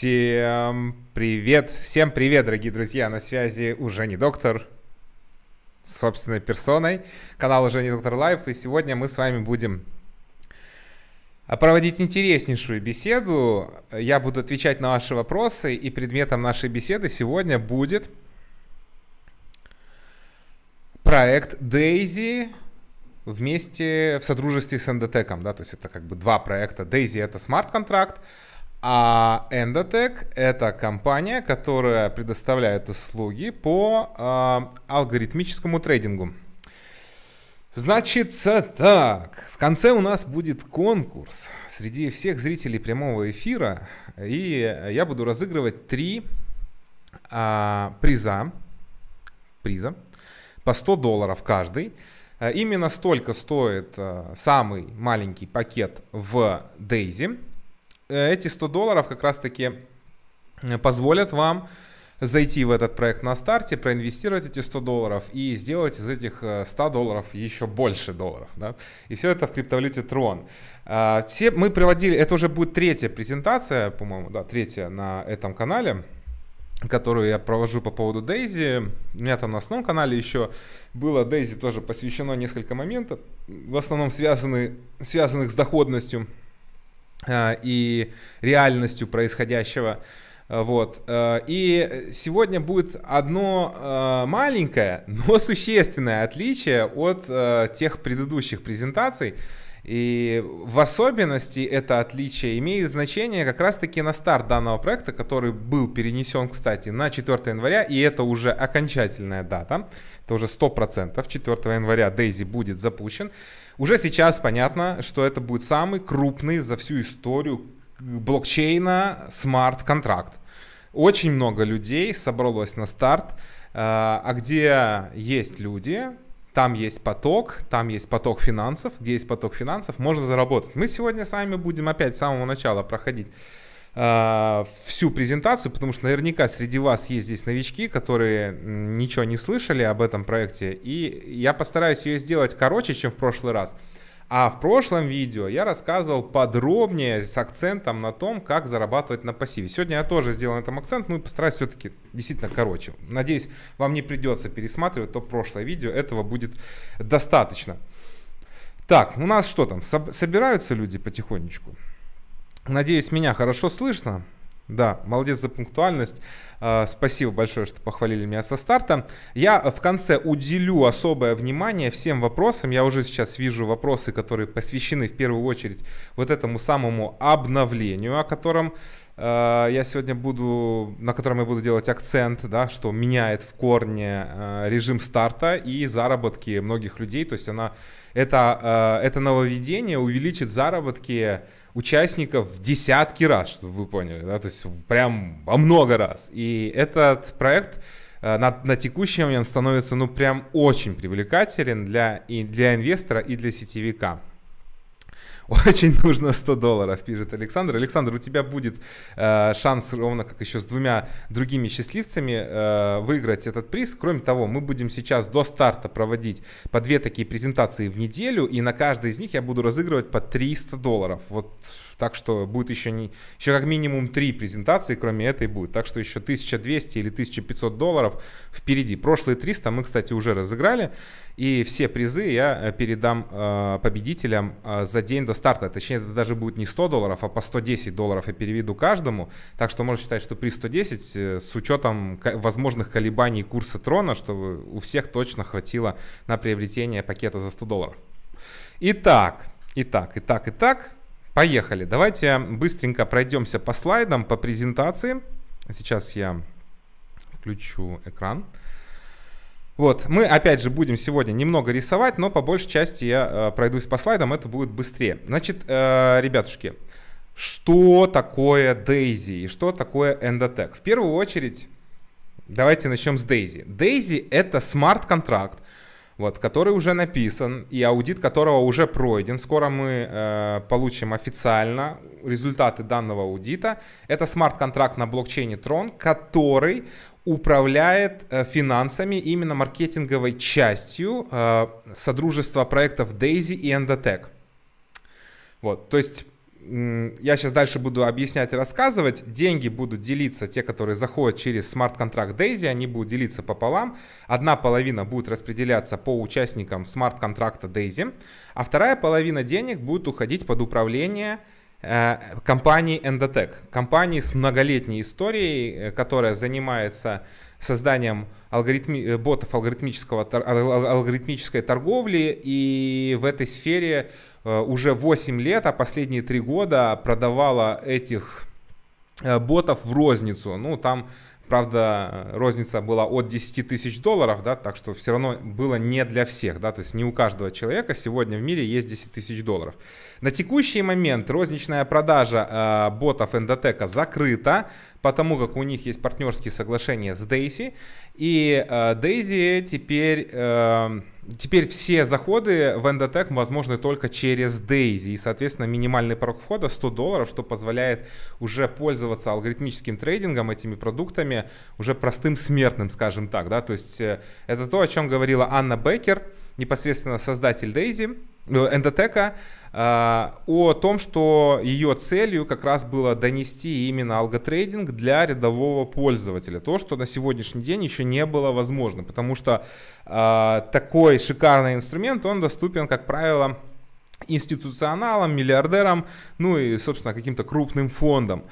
Всем привет, всем привет, дорогие друзья, на связи уже не доктор, собственной персоной, канал уже доктор лайф, и сегодня мы с вами будем а, проводить интереснейшую беседу. Я буду отвечать на ваши вопросы, и предметом нашей беседы сегодня будет проект Дейзи вместе в содружестве с Эндотеком, да, то есть это как бы два проекта. Дейзи это смарт-контракт, а Endotech — это компания, которая предоставляет услуги по э, алгоритмическому трейдингу. Значит, так, в конце у нас будет конкурс среди всех зрителей прямого эфира, и я буду разыгрывать три э, приза, приза по 100 долларов каждый. Именно столько стоит э, самый маленький пакет в Дейзи — Э, эти 100 долларов как раз-таки э, позволят вам зайти в этот проект на старте, проинвестировать эти 100 долларов и сделать из этих 100 э, долларов еще больше долларов. Да? И все это в криптовалюте Tron. А, все мы приводили, это уже будет третья презентация, по-моему, да, третья на этом канале которую я провожу по поводу Дейзи. У меня там на основном канале еще было Дейзи тоже посвящено несколько моментов, в основном связаны, связанных с доходностью Э, и реальностью происходящего. Э, вот. Э, и сегодня будет одно маленькое, но существенное отличие от тех предыдущих презентаций. И в особенности это отличие имеет значение как раз-таки на старт данного проекта, который был перенесен, кстати, на 4 января, и это уже окончательная дата, это уже 100%, 4 января Дейзи будет запущен. Уже сейчас понятно, что это будет самый крупный за всю историю блокчейна смарт-контракт. Очень много людей собралось на старт, а, а где есть люди, там есть поток, там есть поток финансов, где есть поток финансов, можно заработать. Мы сегодня с вами будем опять с самого начала проходить э, всю презентацию, потому что наверняка среди вас есть здесь новички, которые ничего не слышали об этом проекте, и я постараюсь ее сделать короче, чем в прошлый раз. А в прошлом видео я рассказывал подробнее с акцентом на том, как зарабатывать на пассиве. Сегодня я тоже сделал на этом акцент, но ну постараюсь все-таки действительно короче. Надеюсь, вам не придется пересматривать то прошлое видео, этого будет достаточно. Так, у нас что там? Собираются люди потихонечку. Надеюсь, меня хорошо слышно. Да, молодец за пунктуальность. А, спасибо большое, что похвалили меня со старта. Я в конце уделю особое внимание всем вопросам. Я уже сейчас вижу вопросы, которые посвящены в первую очередь вот этому самому обновлению, о котором а, я сегодня буду, на котором я буду делать акцент, да, что меняет в корне а, режим старта и заработки многих людей. То есть она, это, это нововведение увеличит заработки участников в десятки раз, чтобы вы поняли, да, то есть прям во много раз. И этот проект э, на, на текущий момент становится, ну, прям очень привлекателен для, и для инвестора, и для сетевика. Очень нужно 100 долларов, пишет Александр. Александр, у тебя будет э, шанс, ровно как еще с двумя другими счастливцами, э, выиграть этот приз. Кроме того, мы будем сейчас до старта проводить по две такие презентации в неделю, и на каждой из них я буду разыгрывать по 300 долларов. Вот так что будет еще, не, еще как минимум три презентации, кроме этой будет. Так что еще 1200 или 1500 долларов впереди. Прошлые 300 мы, кстати, уже разыграли. И все призы я э, передам э, победителям э, за день до старта. Точнее, это даже будет не 100 долларов, а по 110 долларов я переведу каждому. Так что можно считать, что приз 110 э, с учетом возможных колебаний курса трона, чтобы у всех точно хватило на приобретение пакета за 100 долларов. Итак, итак, итак, итак. Поехали. Давайте быстренько пройдемся по слайдам, по презентации. Сейчас я включу экран. Вот, мы опять же будем сегодня немного рисовать, но по большей части я э, пройдусь по слайдам, это будет быстрее. Значит, э, ребятушки, что такое Daisy и что такое Endotech? В первую очередь, давайте начнем с Daisy. Daisy это смарт-контракт, вот, который уже написан и аудит которого уже пройден. Скоро мы э, получим официально результаты данного аудита. Это смарт-контракт на блокчейне Tron, который управляет э, финансами именно маркетинговой частью э, содружества проектов Daisy и Endotech. Вот, то есть я сейчас дальше буду объяснять и рассказывать. Деньги будут делиться, те, которые заходят через смарт-контракт Daisy, они будут делиться пополам. Одна половина будет распределяться по участникам смарт-контракта Daisy, а вторая половина денег будет уходить под управление э, компании Endotech, компании с многолетней историей, э, которая занимается созданием алгоритми, э, ботов алгоритмического, алгоритмической торговли, и в этой сфере э, уже 8 лет, а последние 3 года продавала этих э, ботов в розницу. Ну, там Правда, розница была от 10 тысяч долларов, да, так что все равно было не для всех, да, то есть не у каждого человека сегодня в мире есть 10 тысяч долларов. На текущий момент розничная продажа э, ботов Эндотека закрыта, потому как у них есть партнерские соглашения с Дейзи, и э, Дейзи теперь... Э, Теперь все заходы в Endotech возможны только через Daisy, и, соответственно, минимальный порог входа 100 долларов, что позволяет уже пользоваться алгоритмическим трейдингом, этими продуктами, уже простым смертным, скажем так, да, то есть э, это то, о чем говорила Анна Бекер, непосредственно создатель Daisy, Эндотека э, о том, что ее целью как раз было донести именно алготрейдинг для рядового пользователя. То, что на сегодняшний день еще не было возможно, потому что э, такой шикарный инструмент, он доступен, как правило, институционалам, миллиардерам, ну и, собственно, каким-то крупным фондам.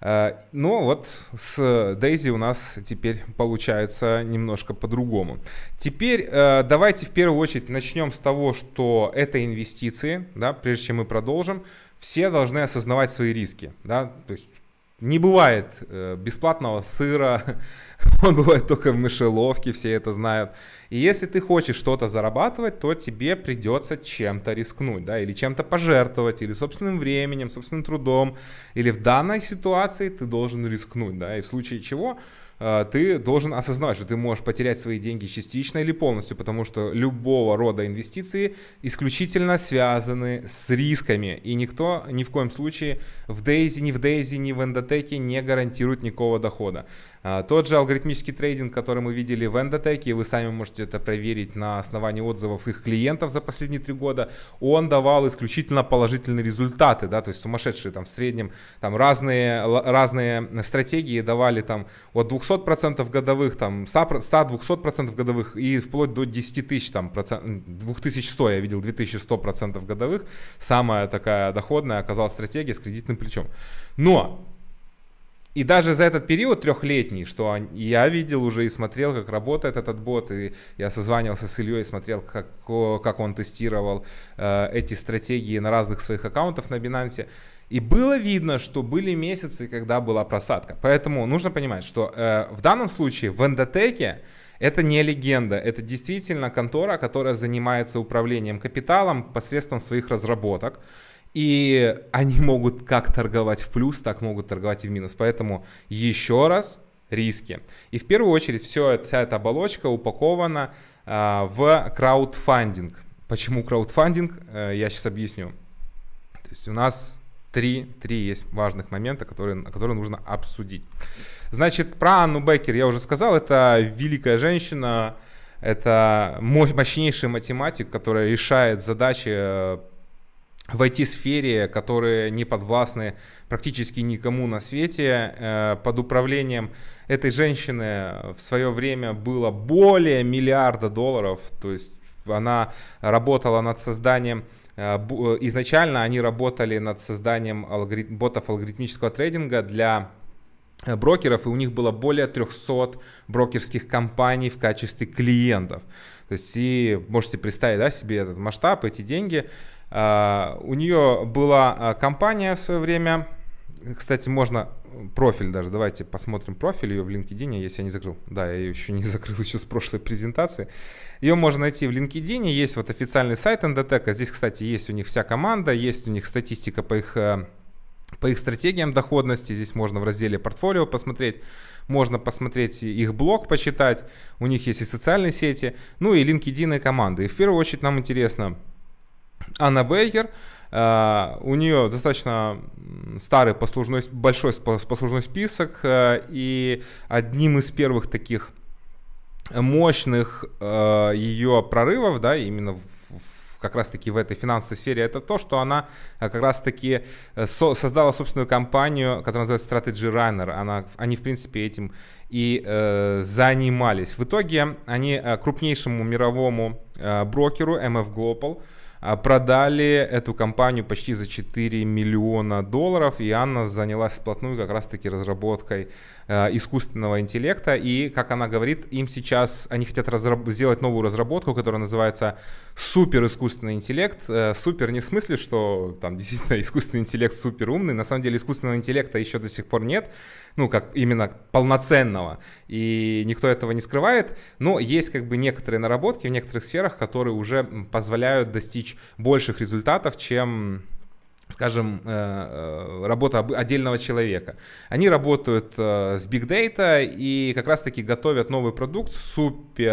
Э, но вот с Дейзи у нас теперь получается немножко по-другому. Теперь э, давайте в первую очередь начнем с того, что это инвестиции, да, прежде чем мы продолжим, все должны осознавать свои риски, да, то есть не бывает э, бесплатного сыра, он бывает только в мышеловке, все это знают. И если ты хочешь что-то зарабатывать, то тебе придется чем-то рискнуть, да, или чем-то пожертвовать, или собственным временем, собственным трудом, или в данной ситуации ты должен рискнуть, да, и в случае чего Э, ты должен осознавать, что ты можешь потерять свои деньги частично или полностью, потому что любого рода инвестиции исключительно связаны с рисками, и никто ни в коем случае в Дейзи, ни в Дейзи, ни в Эндотеке не гарантирует никакого дохода. А, тот же алгоритмический трейдинг, который мы видели в Endotech, и вы сами можете это проверить на основании отзывов их клиентов за последние три года, он давал исключительно положительные результаты, да, то есть сумасшедшие там в среднем, там разные, разные стратегии давали там от 200% годовых, там 100-200% годовых и вплоть до 10 тысяч, там, процент, 2100, я видел 2100% годовых, самая такая доходная оказалась стратегия с кредитным плечом. Но и даже за этот период трехлетний, что я видел уже и смотрел, как работает этот бот, и я созванивался с Ильей, смотрел, как, как он тестировал э, эти стратегии на разных своих аккаунтах на Binance. И было видно, что были месяцы, когда была просадка. Поэтому нужно понимать, что э, в данном случае в эндотеке это не легенда, это действительно контора, которая занимается управлением капиталом посредством своих разработок. И они могут как торговать в плюс, так могут торговать и в минус. Поэтому еще раз риски. И в первую очередь все, вся эта оболочка упакована э, в краудфандинг. Почему краудфандинг? Э, я сейчас объясню. То есть у нас три, три есть важных момента, которые, которые нужно обсудить. Значит, про Анну Беккер я уже сказал. Это великая женщина, это мощнейший математик, который решает задачи э, в IT-сфере, которые не подвластны практически никому на свете. Э, под управлением этой женщины в свое время было более миллиарда долларов. То есть она работала над созданием э, э, Изначально они работали над созданием алгорит... ботов алгоритмического трейдинга для брокеров, и у них было более 300 брокерских компаний в качестве клиентов. То есть и можете представить да, себе этот масштаб, эти деньги. А, у нее была а, компания в свое время. Кстати, можно профиль даже. Давайте посмотрим профиль ее в LinkedIn, если я не закрыл. Да, я ее еще не закрыл еще с прошлой презентации. Ее можно найти в LinkedIn. Есть вот официальный сайт Endotech. Здесь, кстати, есть у них вся команда, есть у них статистика по их э, по их стратегиям доходности. Здесь можно в разделе портфолио посмотреть, можно посмотреть их блог, почитать. У них есть и социальные сети, ну и LinkedIn и команды. И в первую очередь нам интересно, Анна Бейкер. Э, у нее достаточно старый послужной, большой послужной список, э, и одним из первых таких мощных э, ее прорывов, да, именно в, как раз-таки в этой финансовой сфере, это то, что она как раз-таки со создала собственную компанию, которая называется Strategy Runner. Она, они, в принципе, этим и э, занимались. В итоге они крупнейшему мировому э, брокеру MF Global – а, продали эту компанию почти за 4 миллиона долларов, и Анна занялась вплотную как раз-таки разработкой Э, искусственного интеллекта. И, как она говорит, им сейчас они хотят разраб- сделать новую разработку, которая называется супер искусственный интеллект. Э, супер не в смысле, что там действительно искусственный интеллект супер умный. На самом деле искусственного интеллекта еще до сих пор нет. Ну, как именно полноценного. И никто этого не скрывает. Но есть как бы некоторые наработки в некоторых сферах, которые уже позволяют достичь больших результатов, чем скажем, э, э, работа отдельного человека. Они работают э, с Big Data и как раз-таки готовят новый продукт, супер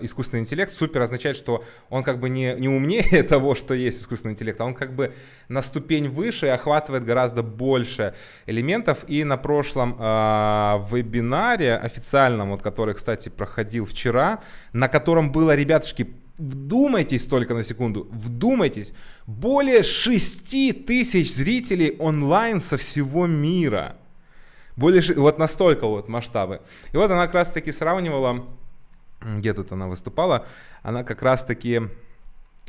искусственный интеллект. Супер означает, что он как бы не, не умнее того, что есть искусственный интеллект, а он как бы на ступень выше и охватывает гораздо больше элементов. И на прошлом вебинаре официальном, вот который, кстати, проходил вчера, на котором было, ребятушки, Вдумайтесь только на секунду, вдумайтесь, более 6 тысяч зрителей онлайн со всего мира. Более, вот настолько вот масштабы. И вот она как раз таки сравнивала, где тут она выступала, она как раз таки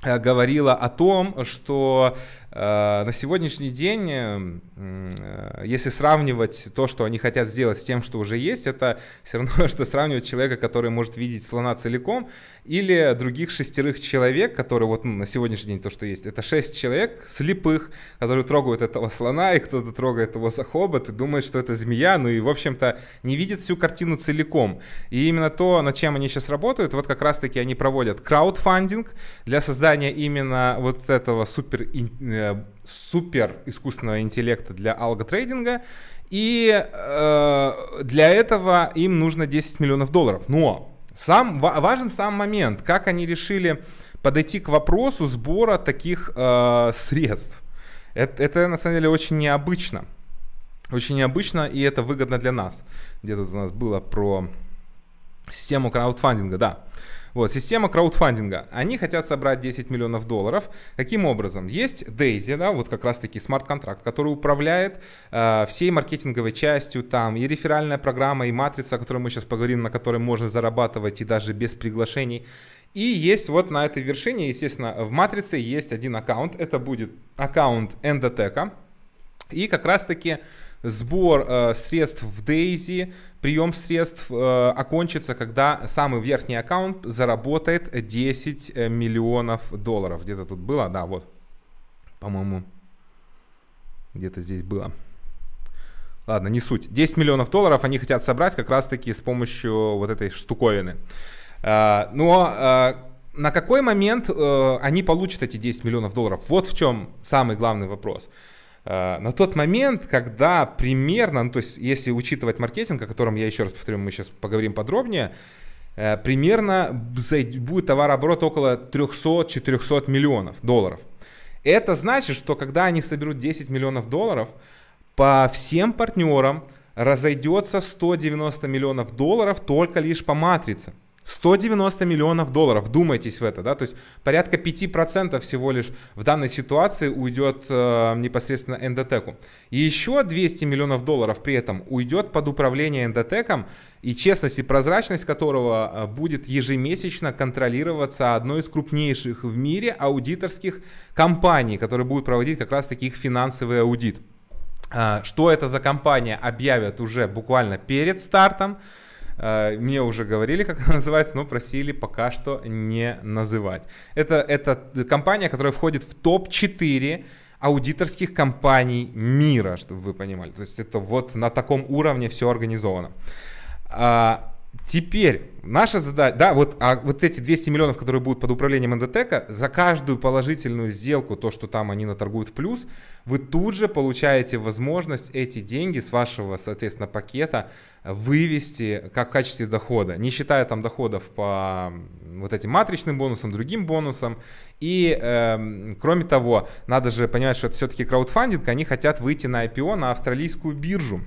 э, говорила о том, что Э, на сегодняшний день, э, э, если сравнивать то, что они хотят сделать с тем, что уже есть, это все равно, что сравнивать человека, который может видеть слона целиком, или других шестерых человек, которые вот ну, на сегодняшний день то, что есть. Это шесть человек слепых, которые трогают этого слона, и кто-то трогает его за хобот и думает, что это змея, ну и, в общем-то, не видит всю картину целиком. И именно то, над чем они сейчас работают, вот как раз-таки они проводят краудфандинг для создания именно вот этого супер Э, супер искусственного интеллекта для алготрейдинга. И э, для этого им нужно 10 миллионов долларов. Но сам, важен сам момент, как они решили подойти к вопросу сбора таких э, средств. Это, это на самом деле очень необычно. Очень необычно, и это выгодно для нас. Где то у нас было про систему краудфандинга, да. Вот, система краудфандинга. Они хотят собрать 10 миллионов долларов. Каким образом? Есть Дейзи, да, вот как раз-таки смарт-контракт, который управляет э, всей маркетинговой частью, там и реферальная программа, и матрица, о которой мы сейчас поговорим, на которой можно зарабатывать и даже без приглашений. И есть вот на этой вершине, естественно, в матрице есть один аккаунт. Это будет аккаунт Эндотека. И как раз-таки сбор э, средств в Дейзи, прием средств э, окончится, когда самый верхний аккаунт заработает 10 э, миллионов долларов. Где-то тут было, да, вот, по-моему, где-то здесь было. Ладно, не суть. 10 миллионов долларов они хотят собрать как раз-таки с помощью вот этой штуковины. Э, но э, на какой момент э, они получат эти 10 миллионов долларов? Вот в чем самый главный вопрос. Э, на тот момент, когда примерно, ну, то есть если учитывать маркетинг, о котором я еще раз повторю, мы сейчас поговорим подробнее, э, примерно будет товарооборот около 300-400 миллионов долларов. Это значит, что когда они соберут 10 миллионов долларов, по всем партнерам разойдется 190 миллионов долларов только лишь по матрице. 190 миллионов долларов, вдумайтесь в это, да, то есть порядка 5% всего лишь в данной ситуации уйдет э, непосредственно эндотеку. И еще 200 миллионов долларов при этом уйдет под управление эндотеком, и честность и прозрачность которого э, будет ежемесячно контролироваться одной из крупнейших в мире аудиторских компаний, которые будут проводить как раз таких финансовый аудит. А, что это за компания объявят уже буквально перед стартом. Э, мне уже говорили, как она называется, но просили пока что не называть. Это, это компания, которая входит в топ-4 аудиторских компаний мира, чтобы вы понимали. То есть это вот на таком уровне все организовано. А, Теперь наша задача, да, вот, а вот эти 200 миллионов, которые будут под управлением Эндотека, за каждую положительную сделку, то, что там они наторгуют в плюс, вы тут же получаете возможность эти деньги с вашего, соответственно, пакета вывести как в качестве дохода, не считая там доходов по вот этим матричным бонусам, другим бонусам. И, э, кроме того, надо же понимать, что это все-таки краудфандинг, они хотят выйти на IPO, на австралийскую биржу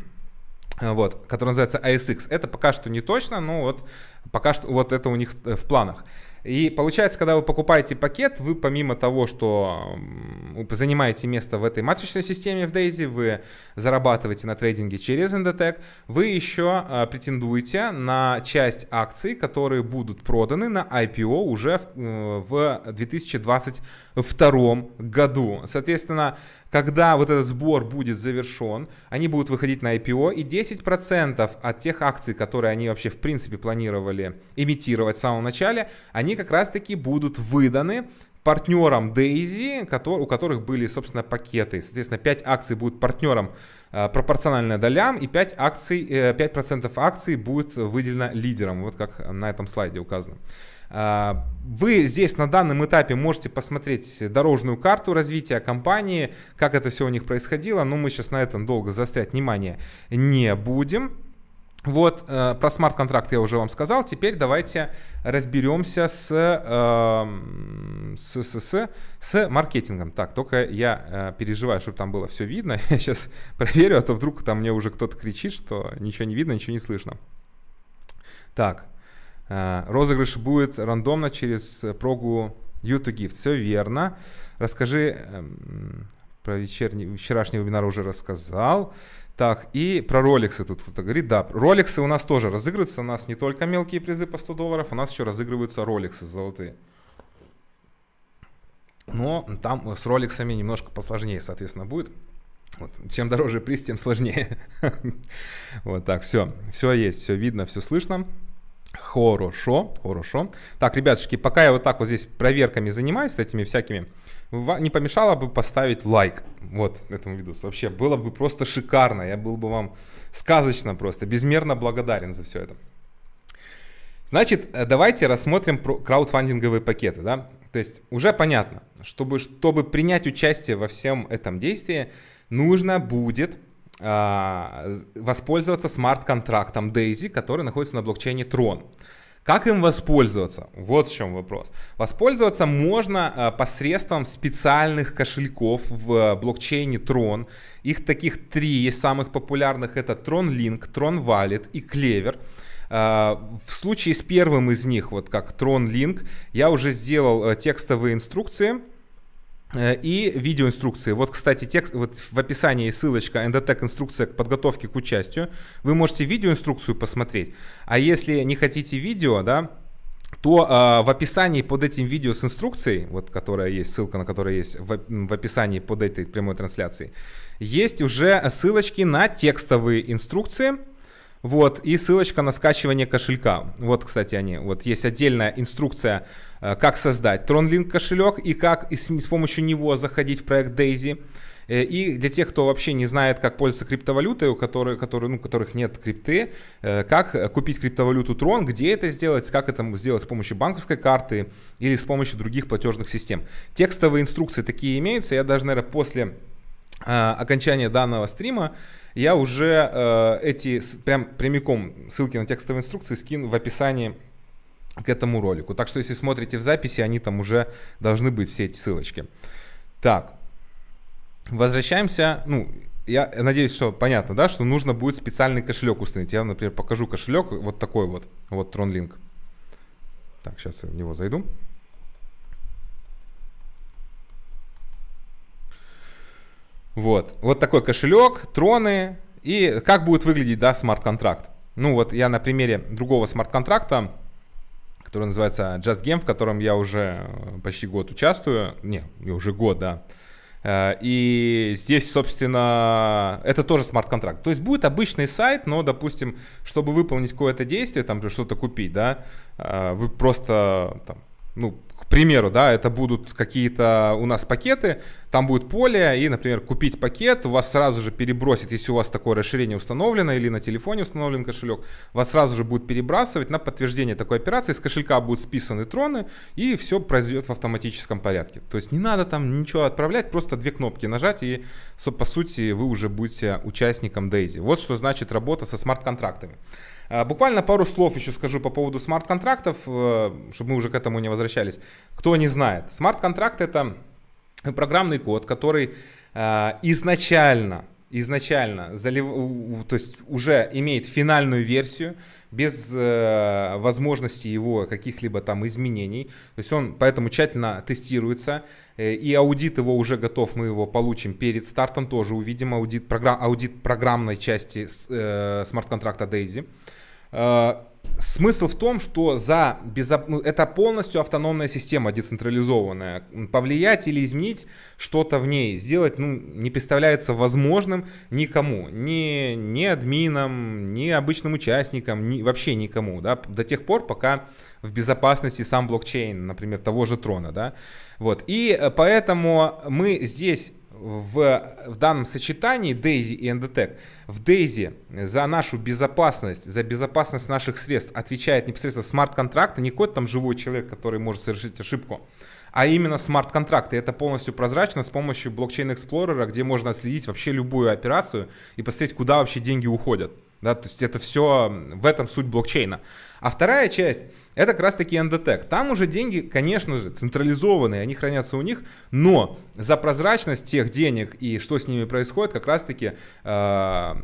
вот, который называется ASX. Это пока что не точно, но вот Пока что вот это у них э, в планах. И получается, когда вы покупаете пакет, вы помимо того, что занимаете место в этой матричной системе в Дейзи, вы зарабатываете на трейдинге через Indotech, вы еще э, претендуете на часть акций, которые будут проданы на IPO уже в, э, в 2022 году. Соответственно, когда вот этот сбор будет завершен, они будут выходить на IPO и 10% от тех акций, которые они вообще в принципе планировали планировали имитировать в самом начале, они как раз-таки будут выданы партнерам Daisy, у которых были, собственно, пакеты. Соответственно, 5 акций будут партнерам э, пропорционально долям, и 5, акций, 5% э, акций будет выделено лидером, вот как на этом слайде указано. А, вы здесь на данном этапе можете посмотреть дорожную карту развития компании, как это все у них происходило, но мы сейчас на этом долго заострять внимание не будем. Вот, э, про смарт-контракт я уже вам сказал. Теперь давайте разберемся с, эм, с, с, с, с маркетингом. Так, только я э, переживаю, чтобы там было все видно. Я сейчас проверю, а то вдруг там мне уже кто-то кричит, что ничего не видно, ничего не слышно. Так, э, розыгрыш будет рандомно через прогу U2Gift. Все верно. Расскажи эм, про вечерний, вчерашний вебинар уже рассказал. Так, и про роликсы тут кто-то говорит. Да, роликсы у нас тоже разыгрываются. У нас не только мелкие призы по 100 долларов, у нас еще разыгрываются роликсы золотые. Но там с роликсами немножко посложнее, соответственно, будет. Вот. Чем дороже приз, тем сложнее. вот так, все. Все есть, все видно, все слышно. Хорошо, хорошо. Так, ребятушки, пока я вот так вот здесь проверками занимаюсь, этими всякими, не помешало бы поставить лайк вот этому видосу. Вообще, было бы просто шикарно. Я был бы вам сказочно просто, безмерно благодарен за все это. Значит, э, давайте рассмотрим краудфандинговые пакеты, да? То есть уже понятно, чтобы, чтобы принять участие во всем этом действии, нужно будет а, воспользоваться смарт-контрактом Daisy, который находится на блокчейне Tron. Как им воспользоваться? Вот в чем вопрос. Воспользоваться можно а, посредством специальных кошельков в блокчейне Tron. Их таких три Из самых популярных. Это Tron Link, Tron Wallet и Clever. А, в случае с первым из них, вот как Tron Link, я уже сделал э, текстовые инструкции – Э, и видеоинструкции. Вот, кстати, текст, вот в описании ссылочка «Эндотек. Инструкция к подготовке к участию». Вы можете видеоинструкцию посмотреть. А если не хотите видео, да, то э, в описании под этим видео с инструкцией, вот которая есть, ссылка на которая есть в, в описании под этой прямой трансляцией, есть уже ссылочки на текстовые инструкции, вот, и ссылочка на скачивание кошелька. Вот, кстати, они. Вот есть отдельная инструкция, э, как создать TronLink кошелек и как и с, с помощью него заходить в проект Daisy. Э, и для тех, кто вообще не знает, как пользоваться криптовалютой, у которых, которые, ну, у которых нет крипты, э, как купить криптовалюту Tron, где это сделать, как это сделать с помощью банковской карты или с помощью других платежных систем. Текстовые инструкции такие имеются. Я даже, наверное, после а, окончания данного стрима я уже э, эти прям прямиком ссылки на текстовые инструкции скину в описании к этому ролику. Так что если смотрите в записи, они там уже должны быть все эти ссылочки. Так, возвращаемся. Ну, я надеюсь, что понятно, да, что нужно будет специальный кошелек установить. Я, например, покажу кошелек вот такой вот, вот TronLink. Так, сейчас я в него зайду. Вот. Вот такой кошелек, троны. И как будет выглядеть, да, смарт-контракт. Ну вот я на примере другого смарт-контракта, который называется Just Game, в котором я уже э, почти год участвую. Не, уже год, да. Э, и здесь, собственно, это тоже смарт-контракт. То есть будет обычный сайт, но, допустим, чтобы выполнить какое-то действие, там что-то купить, да, э, вы просто там, ну, примеру, да, это будут какие-то у нас пакеты, там будет поле, и, например, купить пакет, вас сразу же перебросит, если у вас такое расширение установлено или на телефоне установлен кошелек, вас сразу же будет перебрасывать на подтверждение такой операции, с кошелька будут списаны троны, и все произойдет в автоматическом порядке. То есть не надо там ничего отправлять, просто две кнопки нажать, и, по сути, вы уже будете участником Дейзи. Вот что значит работа со смарт-контрактами. А, буквально пару слов еще скажу по поводу смарт-контрактов, э, чтобы мы уже к этому не возвращались. Кто не знает, смарт-контракт это программный код, который э, изначально изначально залив... то есть уже имеет финальную версию без э, возможности его каких-либо там изменений. То есть он поэтому тщательно тестируется э, и аудит его уже готов, мы его получим перед стартом тоже увидим аудит программ аудит программной части э, смарт-контракта Daisy. Э, смысл в том, что за безо... Ну, это полностью автономная система, децентрализованная. Повлиять или изменить что-то в ней, сделать ну, не представляется возможным никому. Ни, ни админам, ни обычным участникам, ни... вообще никому. Да? До тех пор, пока в безопасности сам блокчейн, например, того же Трона. Да? Вот. И э, поэтому мы здесь в, в данном сочетании Daisy и Эндотек, в Daisy за нашу безопасность, за безопасность наших средств отвечает непосредственно смарт-контракт, а не какой-то там живой человек, который может совершить ошибку, а именно смарт-контракты. Это полностью прозрачно с помощью блокчейн-эксплорера, где можно отследить вообще любую операцию и посмотреть, куда вообще деньги уходят. Да, то есть это все, в этом суть блокчейна. А вторая часть, это как раз таки Endotech. Там уже деньги, конечно же, централизованные, они хранятся у них, но за прозрачность тех денег и что с ними происходит, как раз таки э,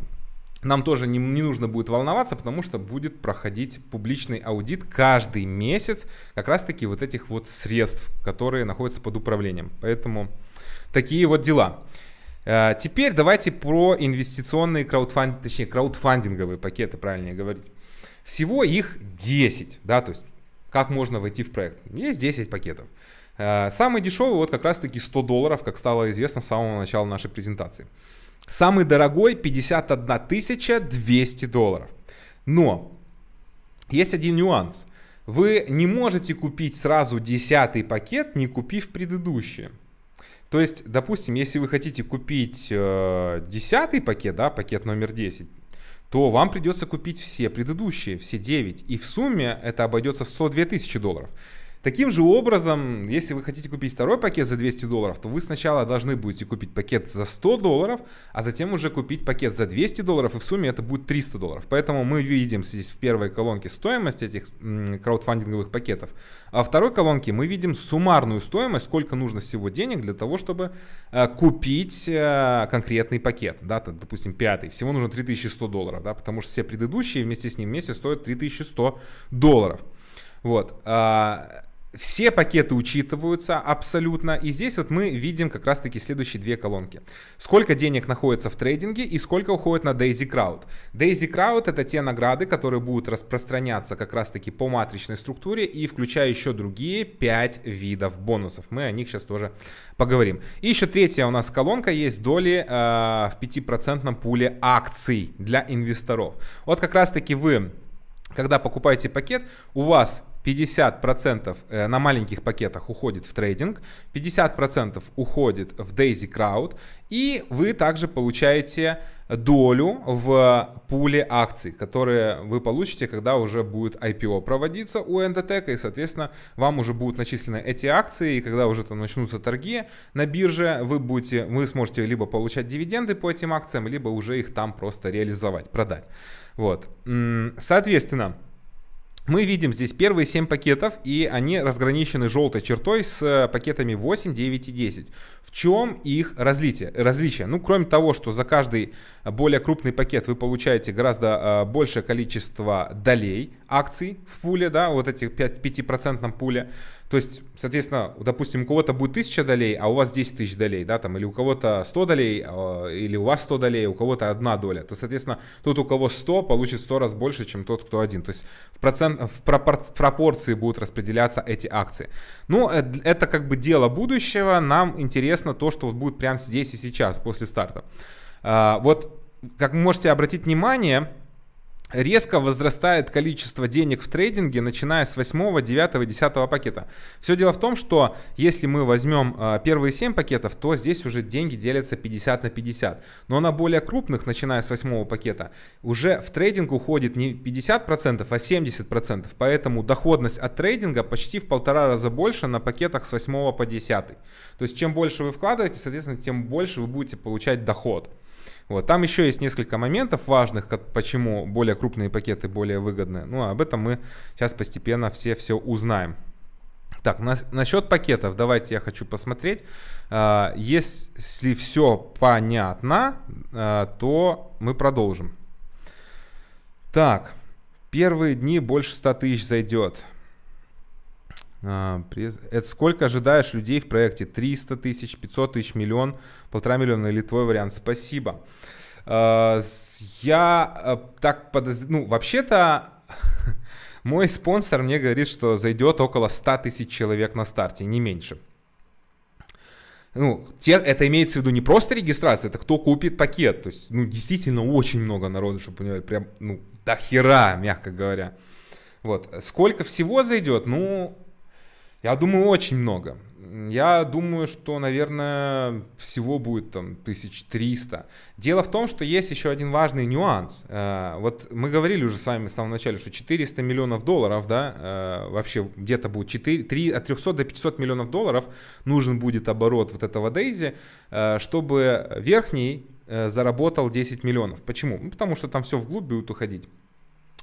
нам тоже не, не нужно будет волноваться, потому что будет проходить публичный аудит каждый месяц как раз таки вот этих вот средств, которые находятся под управлением. Поэтому такие вот дела. Э, теперь давайте про инвестиционные краудфандинг, точнее краудфандинговые пакеты, правильнее говорить. Всего их 10, да, то есть как можно войти в проект. Есть 10 пакетов. Э, самый дешевый вот как раз таки 100 долларов, как стало известно с самого начала нашей презентации. Самый дорогой 51 200 долларов. Но есть один нюанс. Вы не можете купить сразу 10 пакет, не купив предыдущие. То есть, допустим, если вы хотите купить э, 10 пакет, да, пакет номер 10, то вам придется купить все предыдущие, все 9. И в сумме это обойдется в 102 тысячи долларов. Таким же образом, если вы хотите купить второй пакет за 200 долларов, то вы сначала должны будете купить пакет за 100 долларов, а затем уже купить пакет за 200 долларов, и в сумме это будет 300 долларов. Поэтому мы видим здесь в первой колонке стоимость этих краудфандинговых пакетов, а во второй колонке мы видим суммарную стоимость, сколько нужно всего денег для того, чтобы э, купить э, конкретный пакет, да, допустим, пятый. Всего нужно 3100 долларов, да, потому что все предыдущие вместе с ним вместе стоят 3100 долларов. Вот. А, все пакеты учитываются абсолютно. И здесь вот мы видим как раз-таки следующие две колонки. Сколько денег находится в трейдинге и сколько уходит на Daisy Crowd. Daisy Crowd это те награды, которые будут распространяться как раз-таки по матричной структуре и включая еще другие 5 видов бонусов. Мы о них сейчас тоже поговорим. И еще третья у нас колонка есть доли э, в 5% пуле акций для инвесторов. Вот как раз-таки вы когда покупаете пакет, у вас 50% э, на маленьких пакетах уходит в трейдинг, 50% уходит в Daisy Crowd, и вы также получаете долю в пуле акций, которые вы получите, когда уже будет IPO проводиться у Endotech, и, соответственно, вам уже будут начислены эти акции, и когда уже там начнутся торги на бирже, вы, будете, вы сможете либо получать дивиденды по этим акциям, либо уже их там просто реализовать, продать. Вот. Соответственно, мы видим здесь первые 7 пакетов, и они разграничены желтой чертой с э, пакетами 8, 9 и 10. В чем их различие? различие? Ну, кроме того, что за каждый э, более крупный пакет вы получаете гораздо э, большее количество долей акций в пуле, да, вот этих 5, пуле. То есть, соответственно, допустим, у кого-то будет 1000 долей, а у вас 10 тысяч долей, да, там, или у кого-то 100 долей, или у вас 100 долей, а у кого-то одна доля. То, соответственно, тот, у кого 100, получит 100 раз больше, чем тот, кто один. То есть в процент Э, в, пропор в пропорции будут распределяться эти акции. Но ну, э, это как бы дело будущего. Нам интересно то, что вот будет прямо здесь и сейчас, после старта. А, вот, как вы можете обратить внимание, резко возрастает количество денег в трейдинге, начиная с 8, 9, 10 пакета. Все дело в том, что если мы возьмем а, первые 7 пакетов, то здесь уже деньги делятся 50 на 50. Но на более крупных, начиная с 8 пакета, уже в трейдинг уходит не 50%, а 70%. Поэтому доходность от трейдинга почти в полтора раза больше на пакетах с 8 по 10. То есть чем больше вы вкладываете, соответственно, тем больше вы будете получать доход. Вот. Там еще есть несколько моментов важных, как, почему более крупные пакеты более выгодны. Ну, об этом мы сейчас постепенно все все узнаем. Так, на, насчет пакетов, давайте я хочу посмотреть. А, если все понятно, а, то мы продолжим. Так, первые дни больше 100 тысяч зайдет. А, это сколько ожидаешь людей в проекте? 300 тысяч, 500 тысяч, миллион, полтора миллиона или твой вариант? Спасибо. А, я э, так подозреваю... Ну, вообще-то мой спонсор мне говорит, что зайдет около 100 тысяч человек на старте, не меньше. Ну, те, это имеется в виду не просто регистрация, это кто купит пакет. То есть, ну, действительно очень много народу, чтобы понимали, прям, ну, до хера, мягко говоря. Вот. Сколько всего зайдет? Ну, я думаю, очень много. Я думаю, что, наверное, всего будет там 1300. Дело в том, что есть еще один важный нюанс. Э, вот мы говорили уже с вами в самом начале, что 400 миллионов долларов, да, э, вообще где-то будет 4, 3, от 300 до 500 миллионов долларов нужен будет оборот вот этого Дейзи, э, чтобы верхний заработал 10 миллионов. Почему? Ну, потому что там все вглубь будет уходить.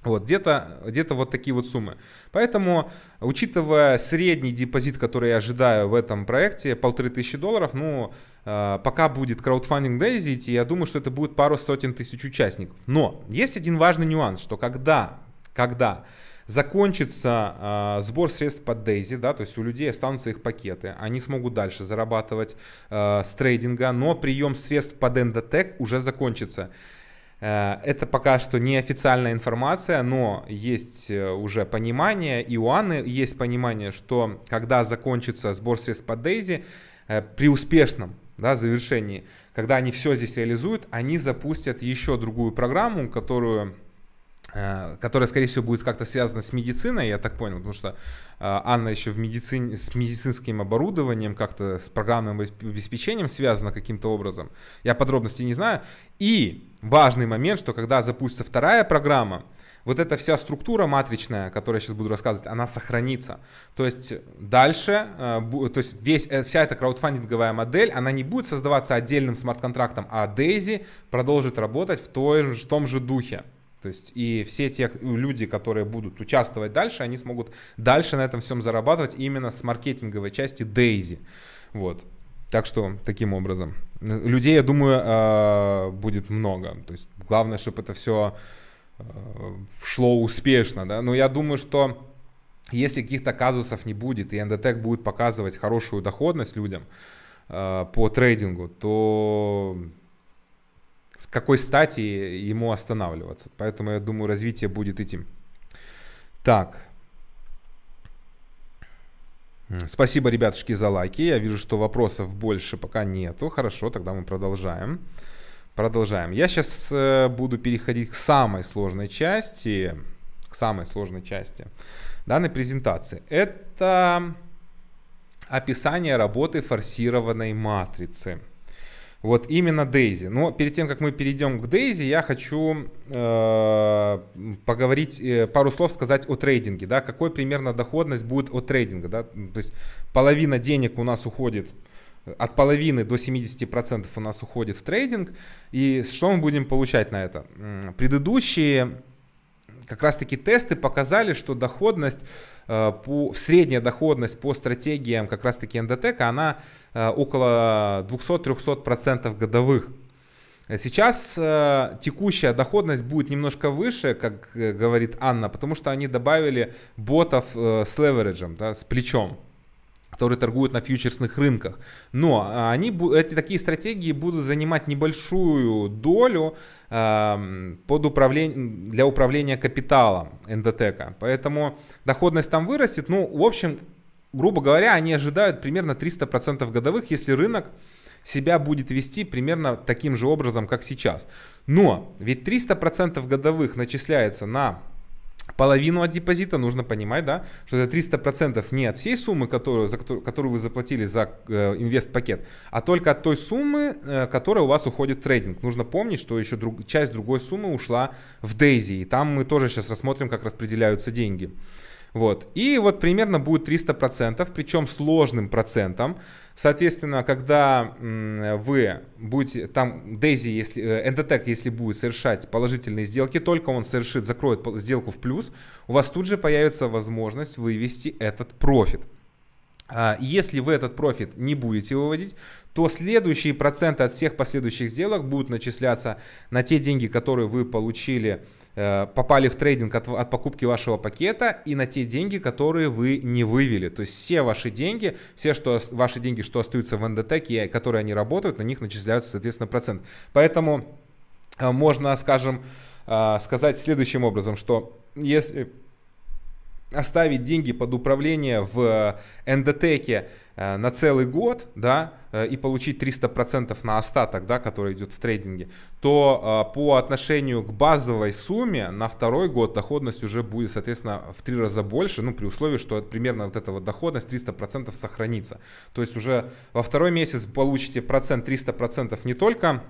Вот, где-то где вот такие вот суммы. Поэтому, учитывая средний депозит, который я ожидаю в этом проекте, полторы тысячи долларов, ну, э, пока будет краудфандинг Daisy, я думаю, что это будет пару сотен тысяч участников. Но есть один важный нюанс, что когда, когда закончится э, сбор средств под Дейзи, да, то есть у людей останутся их пакеты, они смогут дальше зарабатывать э, с трейдинга, но прием средств под Endotech уже закончится. Э, это пока что неофициальная информация, но есть э, уже понимание, и у Анны есть понимание, что когда закончится сбор средств под Дейзи, э, при успешном да, завершении, когда они все здесь реализуют, они запустят еще другую программу, которую Э, которая, скорее всего, будет как-то связана с медициной, я так понял, потому что э, Анна еще в медицине, с медицинским оборудованием, как-то с программным обеспечением связана каким-то образом. Я подробностей не знаю. И важный момент, что когда запустится вторая программа, вот эта вся структура матричная, которую я сейчас буду рассказывать, она сохранится. То есть дальше, э, то есть весь, вся эта краудфандинговая модель, она не будет создаваться отдельным смарт-контрактом, а Дейзи продолжит работать в, той, в том же духе. То есть и все те люди, которые будут участвовать дальше, они смогут дальше на этом всем зарабатывать именно с маркетинговой части Дейзи. Вот. Так что таким образом. Людей, я думаю, а, будет много. То есть главное, чтобы это все а, шло успешно. Да? Но я думаю, что если каких-то казусов не будет, и Endotech будет показывать хорошую доходность людям а, по трейдингу, то с какой стати ему останавливаться. Поэтому я думаю, развитие будет этим. Так. Спасибо, ребятушки, за лайки. Я вижу, что вопросов больше пока нету. Хорошо, тогда мы продолжаем. Продолжаем. Я сейчас э, буду переходить к самой сложной части. К самой сложной части данной презентации. Это описание работы форсированной матрицы. Вот именно Дейзи. Но перед тем, как мы перейдем к Дейзи, я хочу э, поговорить, э, пару слов сказать о трейдинге. Да? Какой примерно доходность будет от трейдинга? Да? То есть половина денег у нас уходит, от половины до 70% у нас уходит в трейдинг. И что мы будем получать на это? Предыдущие как раз-таки тесты показали, что доходность, э, по, средняя доходность по стратегиям как раз-таки НДТК, она э, около 200-300% годовых. Сейчас э, текущая доходность будет немножко выше, как э, говорит Анна, потому что они добавили ботов э, с левереджем, да, с плечом которые торгуют на фьючерсных рынках. Но а, они, эти такие стратегии будут занимать небольшую долю под управление, для управления капиталом Эндотека, Поэтому доходность там вырастет. Ну, в общем, грубо говоря, они ожидают примерно 300% годовых, если рынок себя будет вести примерно таким же образом, как сейчас. Но ведь 300% годовых начисляется на Половину от депозита нужно понимать, да, что это 300% не от всей суммы, которую, за которую, которую вы заплатили за э, инвест-пакет, а только от той суммы, э, которая у вас уходит в трейдинг. Нужно помнить, что еще друг, часть другой суммы ушла в Дейзи, и там мы тоже сейчас рассмотрим, как распределяются деньги. Вот. И вот примерно будет 300%, причем сложным процентом. Соответственно, когда вы будете, там Дейзи, если, Endotech, э, если будет совершать положительные сделки, только он совершит, закроет сделку в плюс, у вас тут же появится возможность вывести этот профит. А, если вы этот профит не будете выводить, то следующие проценты от всех последующих сделок будут начисляться на те деньги, которые вы получили Э, попали в трейдинг от, от покупки вашего пакета и на те деньги, которые вы не вывели. То есть все ваши деньги, все что, ваши деньги, что остаются в НДТ, и которые они работают, на них начисляются, соответственно, процент. Поэтому э, можно, скажем, э, сказать следующим образом, что если оставить деньги под управление в э, эндотеке э, на целый год, да, э, и получить 300% на остаток, да, который идет в трейдинге, то по отношению к базовой сумме на второй год доходность уже будет, соответственно, в три раза больше, ну, при условии, что примерно вот эта вот доходность 300% сохранится. То есть уже во второй месяц получите процент 300% не только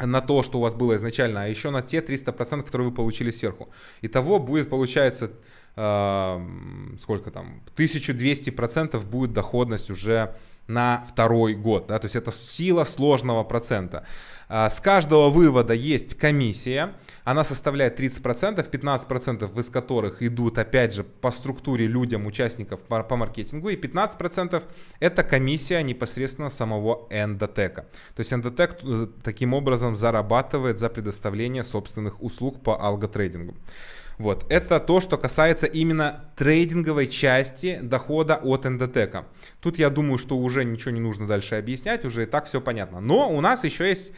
на то, что у вас было изначально, а еще на те 300%, которые вы получили сверху. Итого будет, получается, Эм, сколько там, 1200% будет доходность уже на второй год. Да? То есть это сила сложного процента. А, с каждого вывода есть комиссия. Она составляет 30%, 15% из которых идут, опять же, по структуре людям, участников по, по маркетингу. И 15% это комиссия непосредственно самого эндотека. То есть эндотек э, таким образом зарабатывает за предоставление собственных услуг по алготрейдингу. трейдингу. Вот. Это то, что касается именно трейдинговой части дохода от эндотека. Тут я думаю, что уже ничего не нужно дальше объяснять, уже и так все понятно. Но у нас еще есть